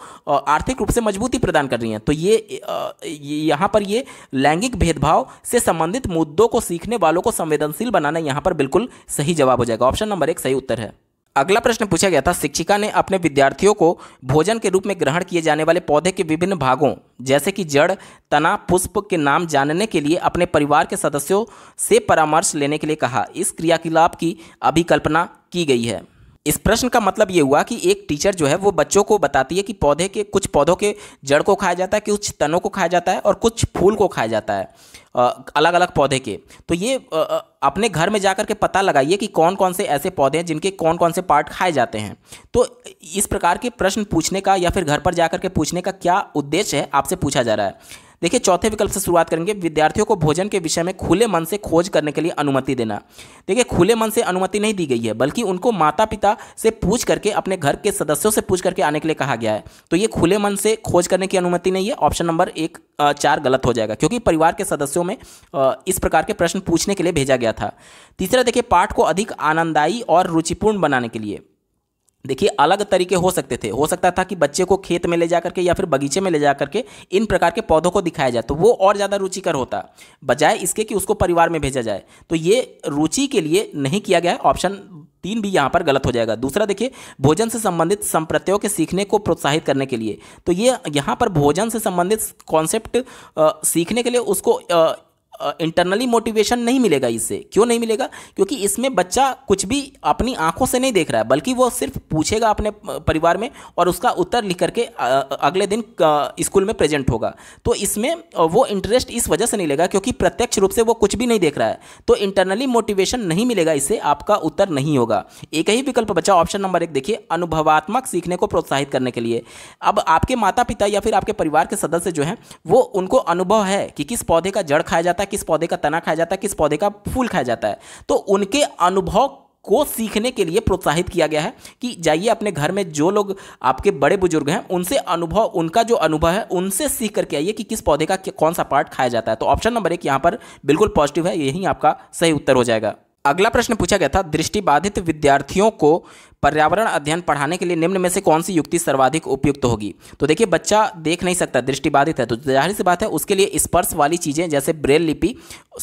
आर्थिक रूप से मजबूती प्रदान कर रही हैं तो ये यहाँ पर ये लैंगिक भेदभाव से संबंधित मुद्दों को सीखने वालों को संवेदनशील बनाना यहाँ पर बिल्कुल सही जवाब हो जाएगा ऑप्शन नंबर एक सही उत्तर है अगला प्रश्न पूछा गया था शिक्षिका ने अपने विद्यार्थियों को भोजन के रूप में ग्रहण किए जाने वाले पौधे के विभिन्न भागों जैसे कि जड़ तना पुष्प के नाम जानने के लिए अपने परिवार के सदस्यों से परामर्श लेने के लिए कहा इस क्रियाकलाप की अभिकल्पना की गई है इस प्रश्न का मतलब ये हुआ कि एक टीचर जो है वो बच्चों को बताती है कि पौधे के कुछ पौधों के जड़ को खाया जाता है कुछ तनों को खाया जाता है और कुछ फूल को खाया जाता है अलग अलग पौधे के तो ये अपने घर में जाकर के पता लगाइए कि कौन कौन से ऐसे पौधे हैं जिनके कौन कौन से पार्ट खाए जाते हैं तो इस प्रकार के प्रश्न पूछने का या फिर घर पर जाकर के पूछने का क्या उद्देश्य है आपसे पूछा जा रहा है देखिए चौथे विकल्प से शुरुआत करेंगे विद्यार्थियों को भोजन के विषय में खुले मन से खोज करने के लिए अनुमति देना देखिए खुले मन से अनुमति नहीं दी गई है बल्कि उनको माता पिता से पूछ करके अपने घर के सदस्यों से पूछ करके आने के लिए कहा गया है तो ये खुले मन से खोज करने की अनुमति नहीं है ऑप्शन नंबर एक चार गलत हो जाएगा क्योंकि परिवार के सदस्यों में इस प्रकार के प्रश्न पूछने के लिए भेजा गया था तीसरा देखिए पाठ को अधिक आनंददायी और रुचिपूर्ण बनाने के लिए देखिए अलग तरीके हो सकते थे हो सकता था कि बच्चे को खेत में ले जा करके या फिर बगीचे में ले जा करके इन प्रकार के पौधों को दिखाया जाए तो वो और ज़्यादा रुचिकर होता बजाय इसके कि उसको परिवार में भेजा जाए तो ये रुचि के लिए नहीं किया गया ऑप्शन तीन भी यहाँ पर गलत हो जाएगा दूसरा देखिए भोजन से संबंधित संप्रत्ययों के सीखने को प्रोत्साहित करने के लिए तो ये यहाँ पर भोजन से संबंधित कॉन्सेप्ट सीखने के लिए उसको इंटरनली मोटिवेशन नहीं मिलेगा इससे क्यों नहीं मिलेगा क्योंकि इसमें बच्चा कुछ भी अपनी आंखों से नहीं देख रहा है बल्कि वो सिर्फ पूछेगा अपने परिवार में और उसका उत्तर लिख करके अगले दिन स्कूल में प्रेजेंट होगा तो इसमें वो इंटरेस्ट इस वजह से नहीं लेगा क्योंकि प्रत्यक्ष रूप से वो कुछ भी नहीं देख रहा है तो इंटरनली मोटिवेशन नहीं मिलेगा इससे आपका उत्तर नहीं होगा एक ही विकल्प बच्चा ऑप्शन नंबर एक देखिए अनुभवात्मक सीखने को प्रोत्साहित करने के लिए अब आपके माता पिता या फिर आपके परिवार के सदस्य जो हैं वो उनको अनुभव है कि किस पौधे का जड़ खाया जाता है किस पौधे का तना खाया जाता है किस पौधे का फूल खाया जाता है तो उनके अनुभव को सीखने के लिए प्रोत्साहित किया गया है कि जाइए अपने घर में जो लोग आपके बड़े बुजुर्ग हैं उनसे अनुभव उनका जो अनुभव है उनसे सीख करके आइए कि किस पौधे का कौन सा पार्ट खाया जाता है तो ऑप्शन नंबर एक यहाँ पर बिल्कुल पॉजिटिव है यही आपका सही उत्तर हो जाएगा अगला प्रश्न पूछा गया था दृष्टिबाधित विद्यार्थियों को पर्यावरण अध्ययन पढ़ाने के लिए निम्न में से कौन सी युक्ति सर्वाधिक उपयुक्त होगी तो देखिए बच्चा देख नहीं सकता दृष्टिबाधित है तो जाहिर सी बात है उसके लिए स्पर्श वाली चीज़ें जैसे ब्रेल लिपि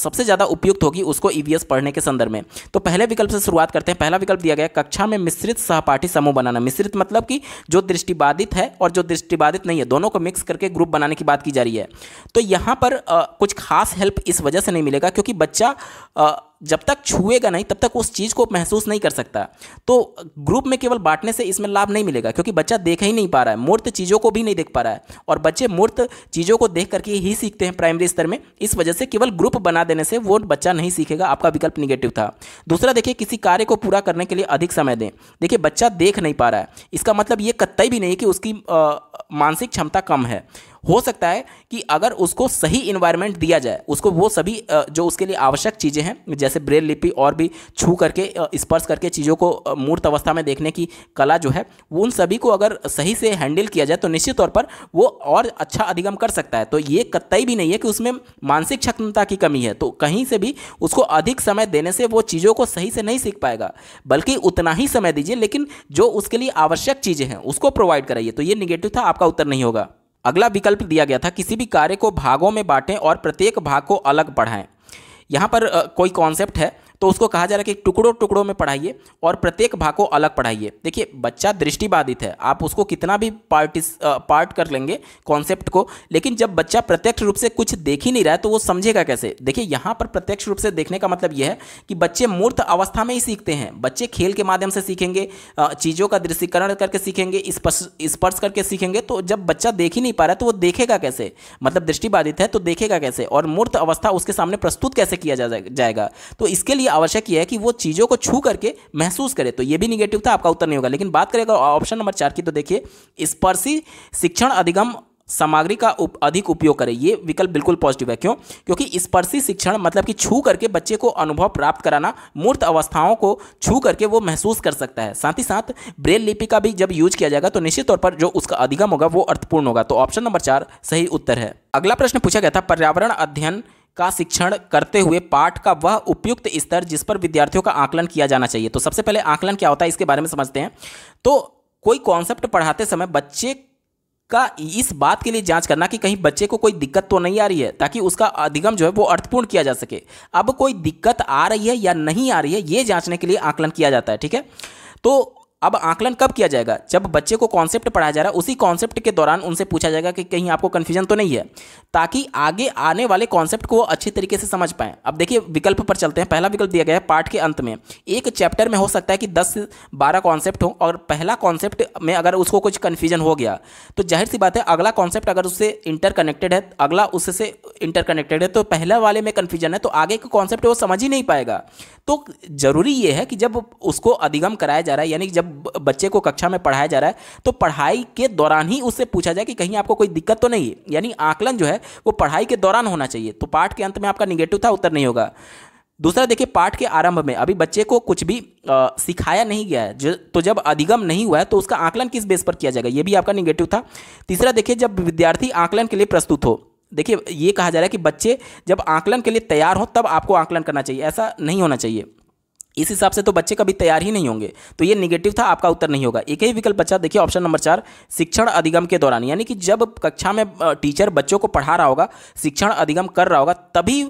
सबसे ज़्यादा उपयुक्त होगी उसको ई e पढ़ने के संदर्भ में तो पहले विकल्प से शुरुआत करते हैं पहला विकल्प दिया गया कक्षा में मिश्रित सहपाठी समूह बनाना मिश्रित मतलब कि जो दृष्टिबाधित है और जो दृष्टिबाधित नहीं है दोनों को मिक्स करके ग्रुप बनाने की बात की जा रही है तो यहाँ पर कुछ खास हेल्प इस वजह से नहीं मिलेगा क्योंकि बच्चा जब तक छुएगा नहीं तब तक उस चीज़ को महसूस नहीं कर सकता तो ग्रुप में केवल बांटने से इसमें लाभ नहीं मिलेगा क्योंकि बच्चा देख ही नहीं पा रहा है मूर्त चीज़ों को भी नहीं देख पा रहा है और बच्चे मूर्त चीज़ों को देख करके ही सीखते हैं प्राइमरी स्तर में इस वजह से केवल ग्रुप बना देने से वो बच्चा नहीं सीखेगा आपका विकल्प निगेटिव था दूसरा देखिए किसी कार्य को पूरा करने के लिए अधिक समय दें देखिए बच्चा देख नहीं पा रहा है इसका मतलब ये कतई भी नहीं कि उसकी मानसिक क्षमता कम है हो सकता है कि अगर उसको सही इन्वायरमेंट दिया जाए उसको वो सभी जो उसके लिए आवश्यक चीज़ें हैं जैसे ब्रेल लिपि और भी छू करके स्पर्श करके चीज़ों को मूर्त अवस्था में देखने की कला जो है उन सभी को अगर सही से हैंडल किया जाए तो निश्चित तौर पर वो और अच्छा अधिगम कर सकता है तो ये कतई भी नहीं है कि उसमें मानसिक क्षमता की कमी है तो कहीं से भी उसको अधिक समय देने से वो चीज़ों को सही से नहीं सीख पाएगा बल्कि उतना ही समय दीजिए लेकिन जो उसके लिए आवश्यक चीज़ें हैं उसको प्रोवाइड कराइए तो ये निगेटिव था आपका उत्तर नहीं होगा अगला विकल्प दिया गया था किसी भी कार्य को भागों में बांटें और प्रत्येक भाग को अलग पढ़ाएं यहाँ पर कोई कॉन्सेप्ट है तो उसको कहा जा रहा है कि टुकड़ों टुकड़ों में पढ़ाइए और प्रत्येक भाग को अलग पढ़ाइए देखिए बच्चा दृष्टिबाधित है आप उसको कितना भी पार्टिस पार्ट कर लेंगे कॉन्सेप्ट को लेकिन जब बच्चा प्रत्यक्ष रूप से कुछ देख ही नहीं रहा है तो वो समझेगा कैसे देखिए यहाँ पर प्रत्यक्ष रूप से देखने का मतलब यह है कि बच्चे मूर्त अवस्था में ही सीखते हैं बच्चे खेल के माध्यम से सीखेंगे चीज़ों का दृष्टिकरण करके सीखेंगे स्पर्श करके सीखेंगे तो जब बच्चा देख ही नहीं पा रहा है तो वो देखेगा कैसे मतलब दृष्टिबाधित है तो देखेगा कैसे और मूर्त अवस्था उसके सामने प्रस्तुत कैसे किया जाएगा तो इसके लिए की आवश्यक यह है कि वो चीज़ों को छू करके महसूस करे तो ये भी निगेटिव था आपका उत्तर नहीं होगा लेकिन बात करें अगर ऑप्शन नंबर चार की तो देखिए स्पर्शी शिक्षण अधिगम सामग्री का उप, अधिक उपयोग करें ये विकल्प बिल्कुल पॉजिटिव है क्यों क्योंकि स्पर्शी शिक्षण मतलब कि छू करके बच्चे को अनुभव प्राप्त कराना मूर्त अवस्थाओं को छू करके वो महसूस कर सकता है साथ ही साथ ब्रेल लिपि का भी जब यूज किया जाएगा तो निश्चित तौर पर जो उसका अधिगम होगा वो अर्थपूर्ण होगा तो ऑप्शन नंबर चार सही उत्तर है अगला प्रश्न पूछा गया था पर्यावरण अध्ययन का शिक्षण करते हुए पाठ का वह उपयुक्त स्तर जिस पर विद्यार्थियों का आकलन किया जाना चाहिए तो सबसे पहले आकलन क्या होता है इसके बारे में समझते हैं तो कोई कॉन्सेप्ट पढ़ाते समय बच्चे का इस बात के लिए जांच करना कि कहीं बच्चे को कोई दिक्कत तो नहीं आ रही है ताकि उसका अधिगम जो है वो अर्थपूर्ण किया जा सके अब कोई दिक्कत आ रही है या नहीं आ रही है ये जांचने के लिए आकलन किया जाता है ठीक है तो अब आकलन कब किया जाएगा जब बच्चे को कॉन्सेप्ट पढ़ाया जा रहा है उसी कॉन्सेप्ट के दौरान उनसे पूछा जाएगा कि कहीं आपको कन्फ्यूजन तो नहीं है ताकि आगे आने वाले कॉन्सेप्ट को वो अच्छी तरीके से समझ पाएं अब देखिए विकल्प पर चलते हैं पहला विकल्प दिया गया है पाठ के अंत में एक चैप्टर में हो सकता है कि दस बारह कॉन्सेप्ट हो और पहला कॉन्सेप्ट में अगर उसको कुछ कन्फ्यूजन हो गया तो जाहिर सी बात है अगला कॉन्सेप्ट अगर उससे इंटरकनेक्टेड है अगला उससे इंटरकनेक्टेड है तो पहला वाले में कन्फ्यूजन है तो आगे का कॉन्सेप्ट वो समझ ही नहीं पाएगा तो ज़रूरी ये है कि जब उसको अधिगम कराया जा रहा है यानी जब जब बच्चे को कक्षा में पढ़ाया जा रहा है तो पढ़ाई के दौरान ही उससे पूछा जाए कि कहीं आपको कोई दिक्कत तो नहीं है यानी आकलन जो है वो पढ़ाई के दौरान होना चाहिए तो पाठ के अंत में आपका निगेटिव था उत्तर नहीं होगा दूसरा देखिए पाठ के आरंभ में अभी बच्चे को कुछ भी आ, सिखाया नहीं गया है ज, तो जब अधिगम नहीं हुआ है तो उसका आकलन किस बेस पर किया जाएगा ये भी आपका निगेटिव था तीसरा देखिए जब विद्यार्थी आकलन के लिए प्रस्तुत हो देखिए ये कहा जा रहा है कि बच्चे जब आकलन के लिए तैयार हो तब आपको आकलन करना चाहिए ऐसा नहीं होना चाहिए इस हिसाब से तो बच्चे कभी तैयार ही नहीं होंगे तो ये निगेटिव था आपका उत्तर नहीं होगा एक ही विकल्प बच्चा देखिए ऑप्शन नंबर चार शिक्षण अधिगम के दौरान यानी कि जब कक्षा में टीचर बच्चों को पढ़ा रहा होगा शिक्षण अधिगम कर रहा होगा तभी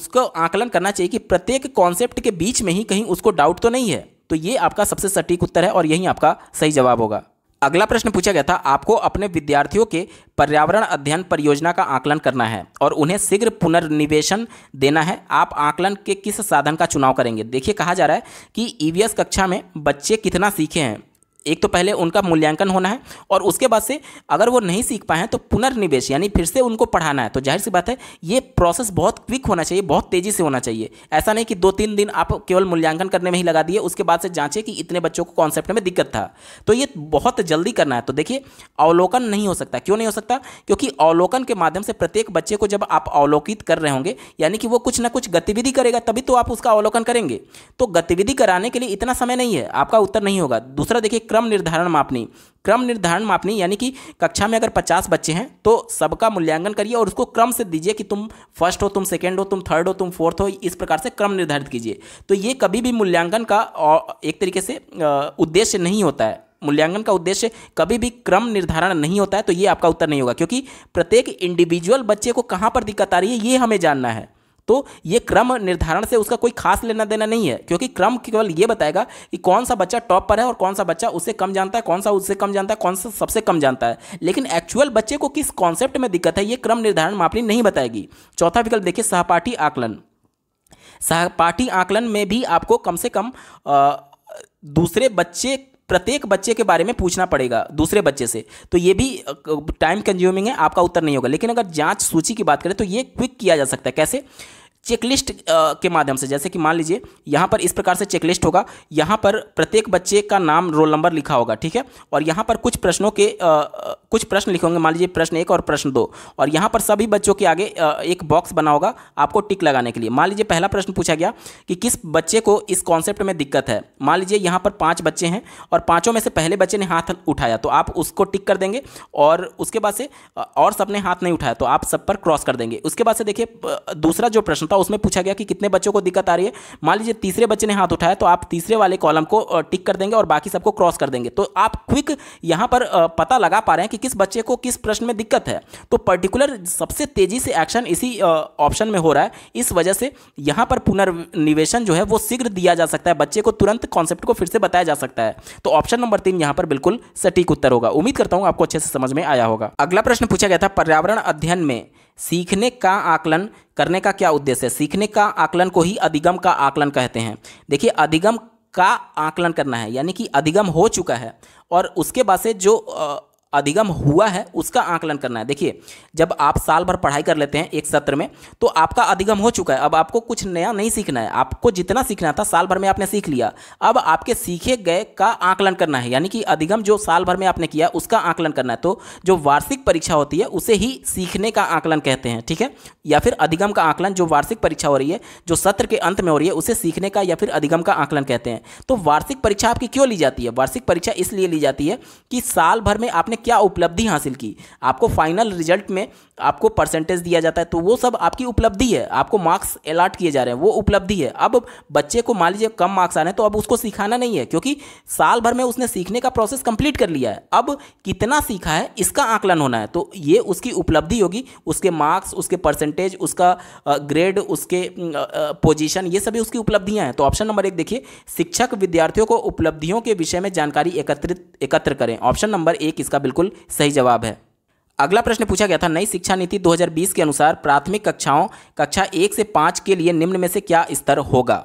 उसको आकलन करना चाहिए कि प्रत्येक कॉन्सेप्ट के बीच में ही कहीं उसको डाउट तो नहीं है तो ये आपका सबसे सटीक उत्तर है और यही आपका सही जवाब होगा अगला प्रश्न पूछा गया था आपको अपने विद्यार्थियों के पर्यावरण अध्ययन परियोजना का आकलन करना है और उन्हें शीघ्र पुनर्निवेशन देना है आप आकलन के किस साधन का चुनाव करेंगे देखिए कहा जा रहा है कि ईवीएस e कक्षा में बच्चे कितना सीखे हैं एक तो पहले उनका मूल्यांकन होना है और उसके बाद से अगर वो नहीं सीख पाए हैं तो पुनर्निवेश यानी फिर से उनको पढ़ाना है तो जाहिर सी बात है ये प्रोसेस बहुत क्विक होना चाहिए बहुत तेज़ी से होना चाहिए ऐसा नहीं कि दो तीन दिन आप केवल मूल्यांकन करने में ही लगा दिए उसके बाद से जाँचें कि इतने बच्चों को कॉन्सेप्ट में दिक्कत था तो ये बहुत जल्दी करना है तो देखिए अवलोकन नहीं हो सकता क्यों नहीं हो सकता क्योंकि अवलोकन के माध्यम से प्रत्येक बच्चे को जब आप अवलोकित कर रहे होंगे यानी कि वो कुछ ना कुछ गतिविधि करेगा तभी तो आप उसका अवलोकन करेंगे तो गतिविधि कराने के लिए इतना समय नहीं है आपका उत्तर नहीं होगा दूसरा देखिए क्रम निर्धारण मापनी क्रम निर्धारण मापनी यानी कि कक्षा में अगर 50 बच्चे हैं तो सबका मूल्यांकन करिए और उसको क्रम से दीजिए कि तुम फर्स्ट हो तुम सेकेंड हो तुम थर्ड हो तुम फोर्थ हो इस प्रकार से क्रम निर्धारित कीजिए तो ये कभी भी मूल्यांकन का एक तरीके से उद्देश्य नहीं होता है मूल्यांकन का उद्देश्य कभी भी क्रम निर्धारण नहीं होता है तो ये आपका उत्तर नहीं होगा क्योंकि प्रत्येक इंडिविजुअल बच्चे को कहाँ पर दिक्कत आ रही है ये हमें जानना है तो ये क्रम निर्धारण से उसका कोई खास लेना देना नहीं है क्योंकि क्रम केवल ये बताएगा कि कौन सा बच्चा टॉप पर है और कौन सा बच्चा उससे कम जानता है कौन सा उससे कम जानता है कौन सा सबसे कम जानता है लेकिन एक्चुअल बच्चे को किस कॉन्सेप्ट में दिक्कत है ये क्रम निर्धारण मापनी नहीं बताएगी चौथा विकल्प देखिए सहपाठी आकलन सहपाठी आकलन में भी आपको कम से कम आ, दूसरे बच्चे प्रत्येक बच्चे के बारे में पूछना पड़ेगा दूसरे बच्चे से तो ये भी टाइम कंज्यूमिंग है आपका उत्तर नहीं होगा लेकिन अगर जांच सूची की बात करें तो ये क्विक किया जा सकता है कैसे चेकलिस्ट के माध्यम से जैसे कि मान लीजिए यहाँ पर इस प्रकार से चेकलिस्ट होगा यहाँ पर प्रत्येक बच्चे का नाम रोल नंबर लिखा होगा ठीक है और यहाँ पर कुछ प्रश्नों के आ, कुछ प्रश्न लिखे होंगे मान लीजिए प्रश्न एक और प्रश्न दो और यहाँ पर सभी बच्चों के आगे आ, एक बॉक्स बना होगा आपको टिक लगाने के लिए मान लीजिए पहला प्रश्न पूछा गया कि किस बच्चे को इस कॉन्सेप्ट में दिक्कत है मान लीजिए यहाँ पर पाँच बच्चे हैं और पाँचों में से पहले बच्चे ने हाथ उठाया तो आप उसको टिक कर देंगे और उसके बाद से और सबने हाथ नहीं उठाया तो आप सब पर क्रॉस कर देंगे उसके बाद से देखिए दूसरा जो प्रश्न था था उसमें पूछा गया कि कितने बच्चों को दिक्कत आ रही है मान लीजिए तीसरे बच्चे ने हाथ उठाया तो आप तीसरे वाले कॉलम को टिक कर देंगे और बाकी सबको क्रॉस कर देंगे तो आप क्विक यहां पर पता लगा पा रहे हैं कि किस बच्चे को किस प्रश्न में दिक्कत है तो पर्टिकुलर सबसे तेजी से एक्शन इसी ऑप्शन में हो रहा है इस वजह से यहां पर पुनर्निवेशन जो है वो शीघ्र दिया जा सकता है बच्चे को तुरंत कॉन्सेप्ट को फिर से बताया जा सकता है तो ऑप्शन नंबर तीन यहां पर बिल्कुल सटीक उत्तर होगा उम्मीद करता हूं आपको अच्छे से समझ में आया होगा अगला प्रश्न पूछा गया था पर्यावरण अध्ययन में सीखने का आकलन करने का क्या उद्देश्य है सीखने का आकलन को ही अधिगम का आकलन कहते हैं देखिए अधिगम का आकलन करना है यानी कि अधिगम हो चुका है और उसके बाद से जो अधिगम हुआ है उसका आकलन करना है देखिए जब आप साल भर पढ़ाई कर लेते हैं एक सत्र में तो आपका अधिगम हो चुका है अब आपको कुछ नया नहीं सीखना है आपको जितना सीखना था साल भर में आपने सीख लिया अब आपके सीखे गए का आकलन करना है यानी कि अधिगम जो साल भर में आपने किया उसका आकलन करना है तो जो वार्षिक परीक्षा होती है उसे ही सीखने का आकलन कहते हैं ठीक है या फिर अधिगम का आकलन जो वार्षिक परीक्षा हो रही है जो सत्र के अंत में हो रही है उसे सीखने का या फिर अधिगम का आकलन कहते हैं तो वार्षिक परीक्षा आपकी क्यों ली जाती है वार्षिक परीक्षा इसलिए ली जाती है कि साल भर में आपने क्या उपलब्धि हासिल की आपको फाइनल रिजल्ट में आपको परसेंटेज दिया जाता है तो वो सब आपकी उपलब्धि है आपको मार्क्स अलाट किए जा रहे हैं वो उपलब्धि है अब बच्चे को मान लीजिए कम मार्क्स आने तो अब उसको सिखाना नहीं है क्योंकि साल भर में उसने सीखने का प्रोसेस कंप्लीट कर लिया है अब कितना सीखा है इसका आकलन होना है तो ये उसकी उपलब्धि होगी उसके मार्क्स उसके परसेंटेज उसका ग्रेड उसके पोजिशन ये सभी उसकी उपलब्धियाँ हैं तो ऑप्शन नंबर एक देखिए शिक्षक विद्यार्थियों को उपलब्धियों के विषय में जानकारी एकत्रित एकत्र करें ऑप्शन नंबर एक इसका बिल्कुल बिल्कुल सही जवाब है अगला प्रश्न पूछा गया था नई शिक्षा नीति 2020 के अनुसार प्राथमिक कक्षाओं कक्षा एक से पाँच के लिए निम्न में से क्या स्तर होगा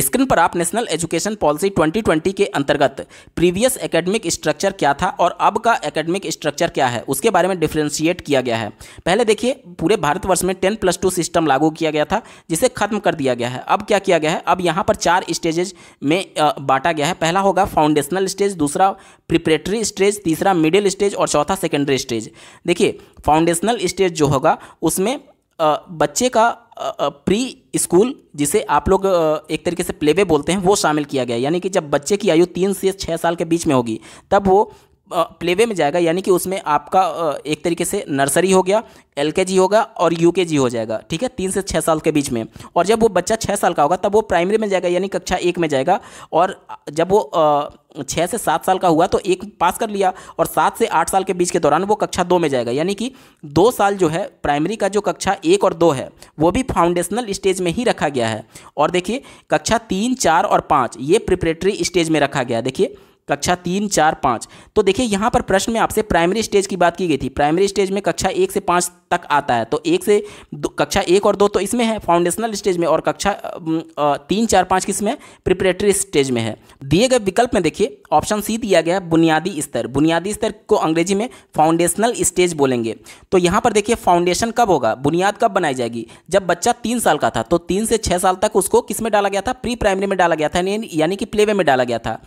स्क्रीन पर आप नेशनल एजुकेशन पॉलिसी 2020 के अंतर्गत प्रीवियस एकेडमिक स्ट्रक्चर क्या था और अब का एकेडमिक स्ट्रक्चर क्या है उसके बारे में डिफ्रेंशिएट किया गया है पहले देखिए पूरे भारतवर्ष में 10 प्लस टू सिस्टम लागू किया गया था जिसे खत्म कर दिया गया है अब क्या किया गया है अब यहाँ पर चार स्टेजेज में बांटा गया है पहला होगा फाउंडेशनल स्टेज दूसरा प्रिपरेटरी स्टेज तीसरा मिडिल स्टेज और चौथा सेकेंडरी स्टेज देखिए फाउंडेशनल स्टेज जो होगा उसमें बच्चे का प्री स्कूल जिसे आप लोग एक तरीके से प्लेवे बोलते हैं वो शामिल किया गया यानी कि जब बच्चे की आयु तीन से छः साल के बीच में होगी तब वो प्लेवे में जाएगा यानी कि उसमें आपका एक तरीके से नर्सरी हो गया एल होगा और यू हो जाएगा ठीक है तीन से छः साल के बीच में और जब वो बच्चा छः साल का होगा तब वो प्राइमरी में जाएगा यानी कक्षा एक में जाएगा और जब वो छः से सात साल का हुआ तो एक पास कर लिया और सात से आठ साल के बीच के दौरान वो कक्षा दो में जाएगा यानी कि दो साल जो है प्राइमरी का जो कक्षा एक और दो है वो भी फाउंडेशनल स्टेज में ही रखा गया है और देखिए कक्षा तीन चार और पाँच ये प्रिपरेटरी स्टेज में रखा गया है देखिए कक्षा तीन चार पाँच तो देखिए यहाँ पर प्रश्न में आपसे प्राइमरी स्टेज की बात की गई थी प्राइमरी स्टेज में कक्षा एक से पाँच तक आता है तो एक से कक्षा एक और दो तो इसमें है फाउंडेशनल स्टेज में और कक्षा तीन चार पाँच किस में प्रिपरेटरी स्टेज में है दिए गए विकल्प में देखिए ऑप्शन सी दिया गया बुनियादी स्तर बुनियादी स्तर को अंग्रेजी में फाउंडेशनल स्टेज बोलेंगे तो यहाँ पर देखिए फाउंडेशन कब होगा बुनियाद कब बनाई जाएगी जब बच्चा तीन साल का था तो तीन से छः साल तक उसको किस में डाला गया था प्री प्राइमरी में डाला गया था यानी कि प्लेवे में डाला गया था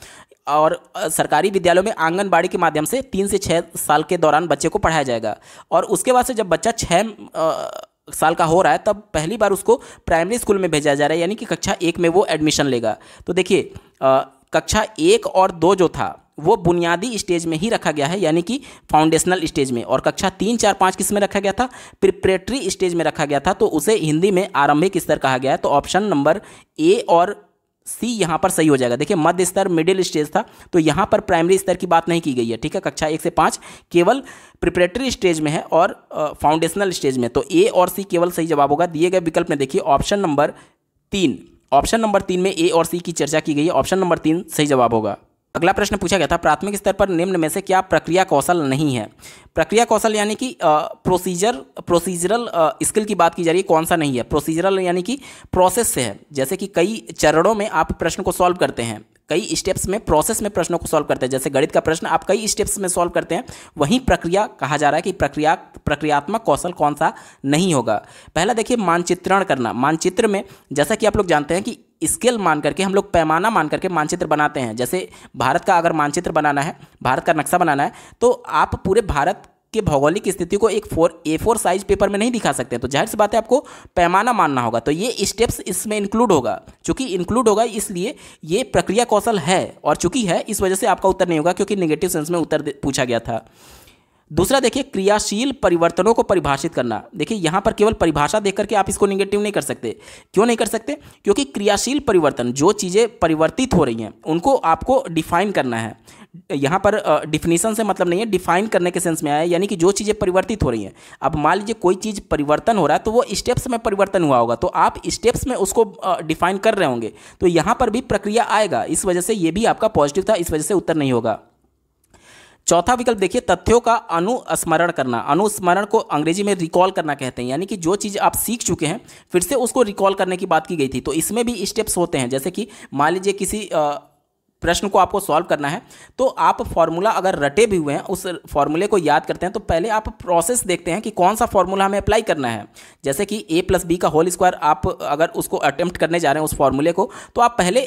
और सरकारी विद्यालयों में आंगनबाड़ी के माध्यम से तीन से छः साल के दौरान बच्चे को पढ़ाया जाएगा और उसके बाद से जब बच्चा छः साल का हो रहा है तब पहली बार उसको प्राइमरी स्कूल में भेजा जा रहा है यानी कि कक्षा एक में वो एडमिशन लेगा तो देखिए कक्षा एक और दो जो था वो बुनियादी स्टेज में ही रखा गया है यानी कि फाउंडेशनल स्टेज में और कक्षा तीन चार पाँच किस में रखा गया था प्रिपरेटरी स्टेज में रखा गया था तो उसे हिंदी में आरंभिक स्तर कहा गया है तो ऑप्शन नंबर ए और सी यहाँ पर सही हो जाएगा देखिए मध्य स्तर मिडिल स्टेज था तो यहाँ पर प्राइमरी स्तर की बात नहीं की गई है ठीक है कक्षा एक से पाँच केवल प्रिपरेटरी स्टेज में है और फाउंडेशनल स्टेज में तो ए और सी केवल सही जवाब होगा दिए गए विकल्प में देखिए ऑप्शन नंबर तीन ऑप्शन नंबर तीन में ए और सी की चर्चा की गई है ऑप्शन नंबर तीन सही जवाब होगा अगला प्रश्न पूछा गया था प्राथमिक स्तर पर निम्न में से क्या प्रक्रिया कौशल नहीं है प्रक्रिया कौशल यानी कि प्रोसीजर प्रोसीजरल स्किल की बात की जा रही है कौन सा नहीं है प्रोसीजरल यानी कि प्रोसेस से है जैसे कि कई चरणों में आप प्रश्न को सॉल्व करते हैं कई स्टेप्स में प्रोसेस में प्रश्नों को सॉल्व करते हैं जैसे गणित का प्रश्न आप कई स्टेप्स में सॉल्व करते हैं वहीं प्रक्रिया कहा जा रहा है कि प्रक्रिया प्रक्रियात्मक कौशल कौन सा नहीं होगा पहला देखिए मानचित्रण करना मानचित्र में जैसा कि आप लोग जानते हैं कि स्केल मान करके हम लोग पैमाना मान करके मानचित्र बनाते हैं जैसे भारत का अगर मानचित्र बनाना है भारत का नक्शा बनाना है तो आप पूरे भारत के भौगोलिक स्थिति को एक four A four size paper में नहीं दिखा सकते तो जाहिर सी बात है आपको पैमाना मानना होगा तो ये स्टेप्स इसमें इंक्लूड होगा चूंकि इंक्लूड होगा इसलिए ये प्रक्रिया कौशल है और चूंकि है इस वजह से आपका उत्तर नहीं होगा क्योंकि निगेटिव सेंस में उत्तर पूछा गया था दूसरा देखिए क्रियाशील परिवर्तनों को परिभाषित करना देखिए यहाँ पर केवल परिभाषा देख करके आप इसको निगेटिव नहीं कर सकते क्यों नहीं कर सकते क्योंकि क्रियाशील परिवर्तन जो चीज़ें परिवर्तित हो रही हैं उनको आपको डिफाइन करना है यहाँ पर डिफिनीसन से मतलब नहीं है डिफाइन करने के सेंस में आया यानी कि जो चीज़ें परिवर्तित हो रही हैं अब मान लीजिए कोई चीज़ परिवर्तन हो रहा है तो वो स्टेप्स में परिवर्तन हुआ होगा तो आप स्टेप्स में उसको डिफाइन कर रहे होंगे तो यहाँ पर भी प्रक्रिया आएगा इस वजह से ये भी आपका पॉजिटिव था इस वजह से उत्तर नहीं होगा चौथा विकल्प देखिए तथ्यों का अनुस्मरण करना अनुस्मरण को अंग्रेजी में रिकॉल करना कहते हैं यानी कि जो चीज़ आप सीख चुके हैं फिर से उसको रिकॉल करने की बात की गई थी तो इसमें भी स्टेप्स होते हैं जैसे कि मान लीजिए किसी आ, प्रश्न को आपको सॉल्व करना है तो आप फॉर्मूला अगर रटे भी हुए हैं उस फॉर्मूले को याद करते हैं तो पहले आप प्रोसेस देखते हैं कि कौन सा फॉर्मूला हमें अप्लाई करना है जैसे कि ए प्लस बी का होल स्क्वायर आप अगर उसको अटैम्प्ट करने जा रहे हैं उस फॉर्मूले को तो आप पहले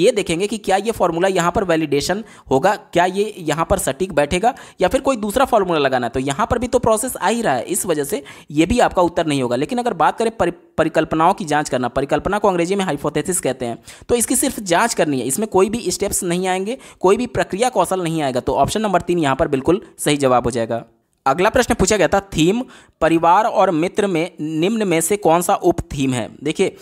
ये देखेंगे कि क्या ये फॉर्मूला यहाँ पर वैलिडेशन होगा क्या ये यहाँ पर सटीक बैठेगा या फिर कोई दूसरा फॉर्मूला लगाना है तो यहाँ पर भी तो प्रोसेस आ ही रहा है इस वजह से ये भी आपका उत्तर नहीं होगा लेकिन अगर बात करें परिकल्पनाओं की जांच करना परिकल्पना को अंग्रेजी में हाइपोथेसिस कहते हैं तो इसकी सिर्फ जाँच करनी है इसमें कोई भी स्टेप्स नहीं आएंगे कोई भी प्रक्रिया कौशल नहीं आएगा तो ऑप्शन नंबर तीन यहाँ पर बिल्कुल सही जवाब हो जाएगा अगला प्रश्न पूछा गया था थीम परिवार और मित्र में निम्न में से कौन सा उप थीम है देखिए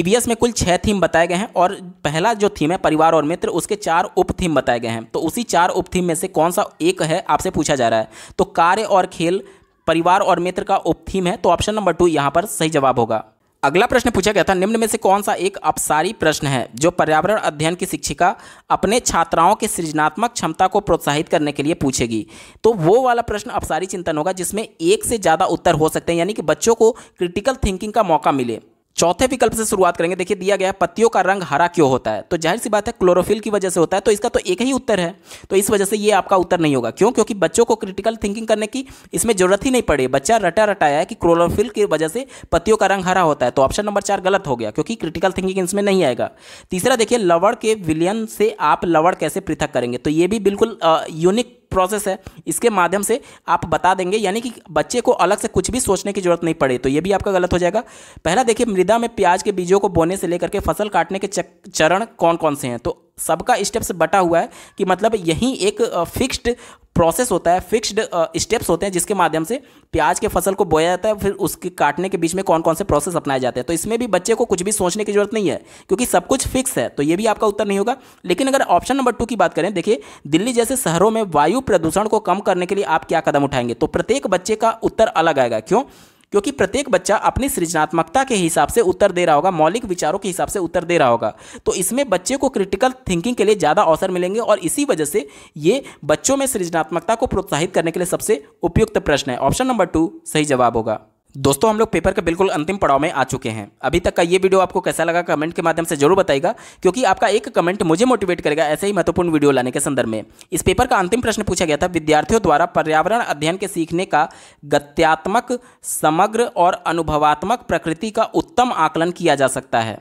ईवीएस e में कुल छः थीम बताए गए हैं और पहला जो थीम है परिवार और मित्र उसके चार उप थीम बताए गए हैं तो उसी चार उप थीम में से कौन सा एक है आपसे पूछा जा रहा है तो कार्य और खेल परिवार और मित्र का उप थीम है तो ऑप्शन नंबर टू यहाँ पर सही जवाब होगा अगला प्रश्न पूछा गया था निम्न में से कौन सा एक अपसारी प्रश्न है जो पर्यावरण अध्ययन की शिक्षिका अपने छात्राओं के सृजनात्मक क्षमता को प्रोत्साहित करने के लिए पूछेगी तो वो वाला प्रश्न अपसारी चिंतन होगा जिसमें एक से ज़्यादा उत्तर हो सकते हैं यानी कि बच्चों को क्रिटिकल थिंकिंग का मौका मिले चौथे विकल्प से शुरुआत करेंगे देखिए दिया गया पत्तियों का रंग हरा क्यों होता है तो जाहिर सी बात है क्लोरोफिल की वजह से होता है तो इसका तो एक ही उत्तर है तो इस वजह से ये आपका उत्तर नहीं होगा क्यों क्योंकि बच्चों को क्रिटिकल थिंकिंग करने की इसमें जरूरत ही नहीं पड़ी बच्चा रटा रटाया है कि क्लोरोफिल की वजह से पत्तियों का रंग हरा होता है तो ऑप्शन नंबर चार गलत हो गया क्योंकि क्रिटिकल थिंकिंग इसमें नहीं आएगा तीसरा देखिए लवड़ के विलियन से आप लवड़ कैसे पृथक करेंगे तो ये भी बिल्कुल यूनिक प्रोसेस है इसके माध्यम से आप बता देंगे यानी कि बच्चे को अलग से कुछ भी सोचने की जरूरत नहीं पड़े तो ये भी आपका गलत हो जाएगा पहला देखिए मृदा में प्याज के बीजों को बोने से लेकर के फसल काटने के चरण कौन कौन से हैं तो सबका स्टेप्स बटा हुआ है कि मतलब यही एक फिक्स्ड प्रोसेस होता है फिक्स्ड स्टेप्स uh, होते हैं जिसके माध्यम से प्याज के फसल को बोया जाता है फिर उसके काटने के बीच में कौन कौन से प्रोसेस अपनाए जाते हैं तो इसमें भी बच्चे को कुछ भी सोचने की जरूरत नहीं है क्योंकि सब कुछ फिक्स है तो ये भी आपका उत्तर नहीं होगा लेकिन अगर ऑप्शन नंबर टू की बात करें देखिए दिल्ली जैसे शहरों में वायु प्रदूषण को कम करने के लिए आप क्या कदम उठाएंगे तो प्रत्येक बच्चे का उत्तर अलग आएगा क्यों क्योंकि प्रत्येक बच्चा अपनी सृजनात्मकता के हिसाब से उत्तर दे रहा होगा मौलिक विचारों के हिसाब से उत्तर दे रहा होगा तो इसमें बच्चे को क्रिटिकल थिंकिंग के लिए ज़्यादा अवसर मिलेंगे और इसी वजह से ये बच्चों में सृजनात्मकता को प्रोत्साहित करने के लिए सबसे उपयुक्त प्रश्न है ऑप्शन नंबर टू सही जवाब होगा दोस्तों हम लोग पेपर के बिल्कुल अंतिम पड़ाव में आ चुके हैं अभी तक का ये वीडियो आपको कैसा लगा कमेंट के माध्यम से जरूर बताएगा क्योंकि आपका एक कमेंट मुझे मोटिवेट करेगा ऐसे ही महत्वपूर्ण वीडियो लाने के संदर्भ में इस पेपर का अंतिम प्रश्न पूछा गया था विद्यार्थियों द्वारा पर्यावरण अध्ययन के सीखने का गत्यात्मक समग्र और अनुभवात्मक प्रकृति का उत्तम आकलन किया जा सकता है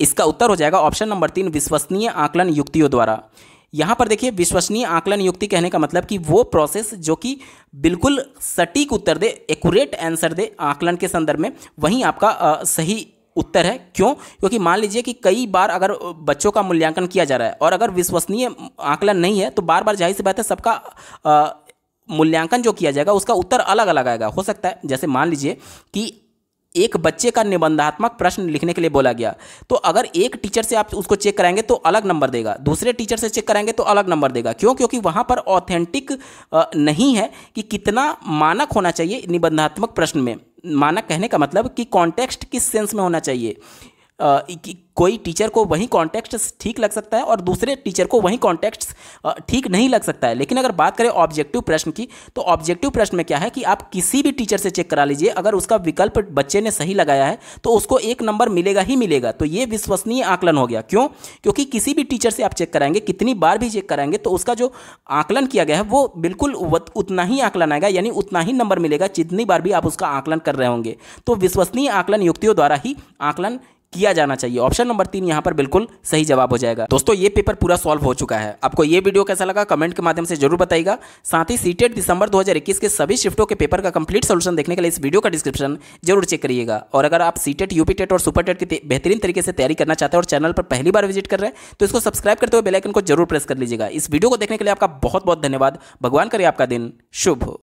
इसका उत्तर हो जाएगा ऑप्शन नंबर तीन विश्वसनीय आकलन युक्तियों द्वारा यहाँ पर देखिए विश्वसनीय आकलन युक्ति कहने का मतलब कि वो प्रोसेस जो कि बिल्कुल सटीक उत्तर दे एक्यूरेट आंसर दे आकलन के संदर्भ में वहीं आपका आ, सही उत्तर है क्यों क्योंकि मान लीजिए कि कई बार अगर बच्चों का मूल्यांकन किया जा रहा है और अगर विश्वसनीय आकलन नहीं है तो बार बार जाहिर सी बात है सबका मूल्यांकन जो किया जाएगा उसका उत्तर अलग अलग आएगा हो सकता है जैसे मान लीजिए कि एक बच्चे का निबंधात्मक प्रश्न लिखने के लिए बोला गया तो अगर एक टीचर से आप उसको चेक कराएंगे तो अलग नंबर देगा दूसरे टीचर से चेक कराएंगे तो अलग नंबर देगा क्यों क्योंकि वहाँ पर ऑथेंटिक नहीं है कि कितना मानक होना चाहिए निबंधात्मक प्रश्न में मानक कहने का मतलब कि कॉन्टेक्स्ट किस सेंस में होना चाहिए कोई टीचर को वही कॉन्टेक्स्ट ठीक लग सकता है और दूसरे टीचर को वही कॉन्टेक्स्ट ठीक नहीं लग सकता है लेकिन अगर बात करें ऑब्जेक्टिव प्रश्न की तो ऑब्जेक्टिव प्रश्न में क्या है कि आप किसी भी टीचर से चेक करा लीजिए अगर उसका विकल्प बच्चे ने सही लगाया है तो उसको एक नंबर मिलेगा ही मिलेगा तो ये विश्वसनीय आकलन हो गया क्यों क्योंकि किसी भी टीचर से आप चेक कराएंगे कितनी बार भी चेक कराएंगे तो उसका जो आकलन किया गया है वो बिल्कुल उतना ही आकलन आएगा यानी उतना ही नंबर मिलेगा जितनी बार भी आप उसका आकलन कर रहे होंगे तो विश्वसनीय आकलन युक्तियों द्वारा ही आकलन किया जाना चाहिए ऑप्शन नंबर तीन यहाँ पर बिल्कुल सही जवाब हो जाएगा दोस्तों ये पेपर पूरा सॉल्व हो चुका है आपको ये वीडियो कैसा लगा कमेंट के माध्यम से जरूर बताएगा साथ ही सीटेट दिसंबर 2021 के सभी शिफ्टों के पेपर का कंप्लीट सोल्यूशन देखने के लिए इस वीडियो का डिस्क्रिप्शन जरूर चेक करिएगा और अगर आप सीटेट यूपी और सुपर टेट की बेहतरीन तरीके से तैयारी करना चाहते हैं और चैनल पर पहली बार विजिट कर रहे हैं तो इसको सब्सक्राइब करते हुए बेलाइकन को जरूर प्रेस कर लीजिएगा इस वीडियो को देखने के लिए आपका बहुत बहुत धन्यवाद भगवान करे आपका दिन शुभ हो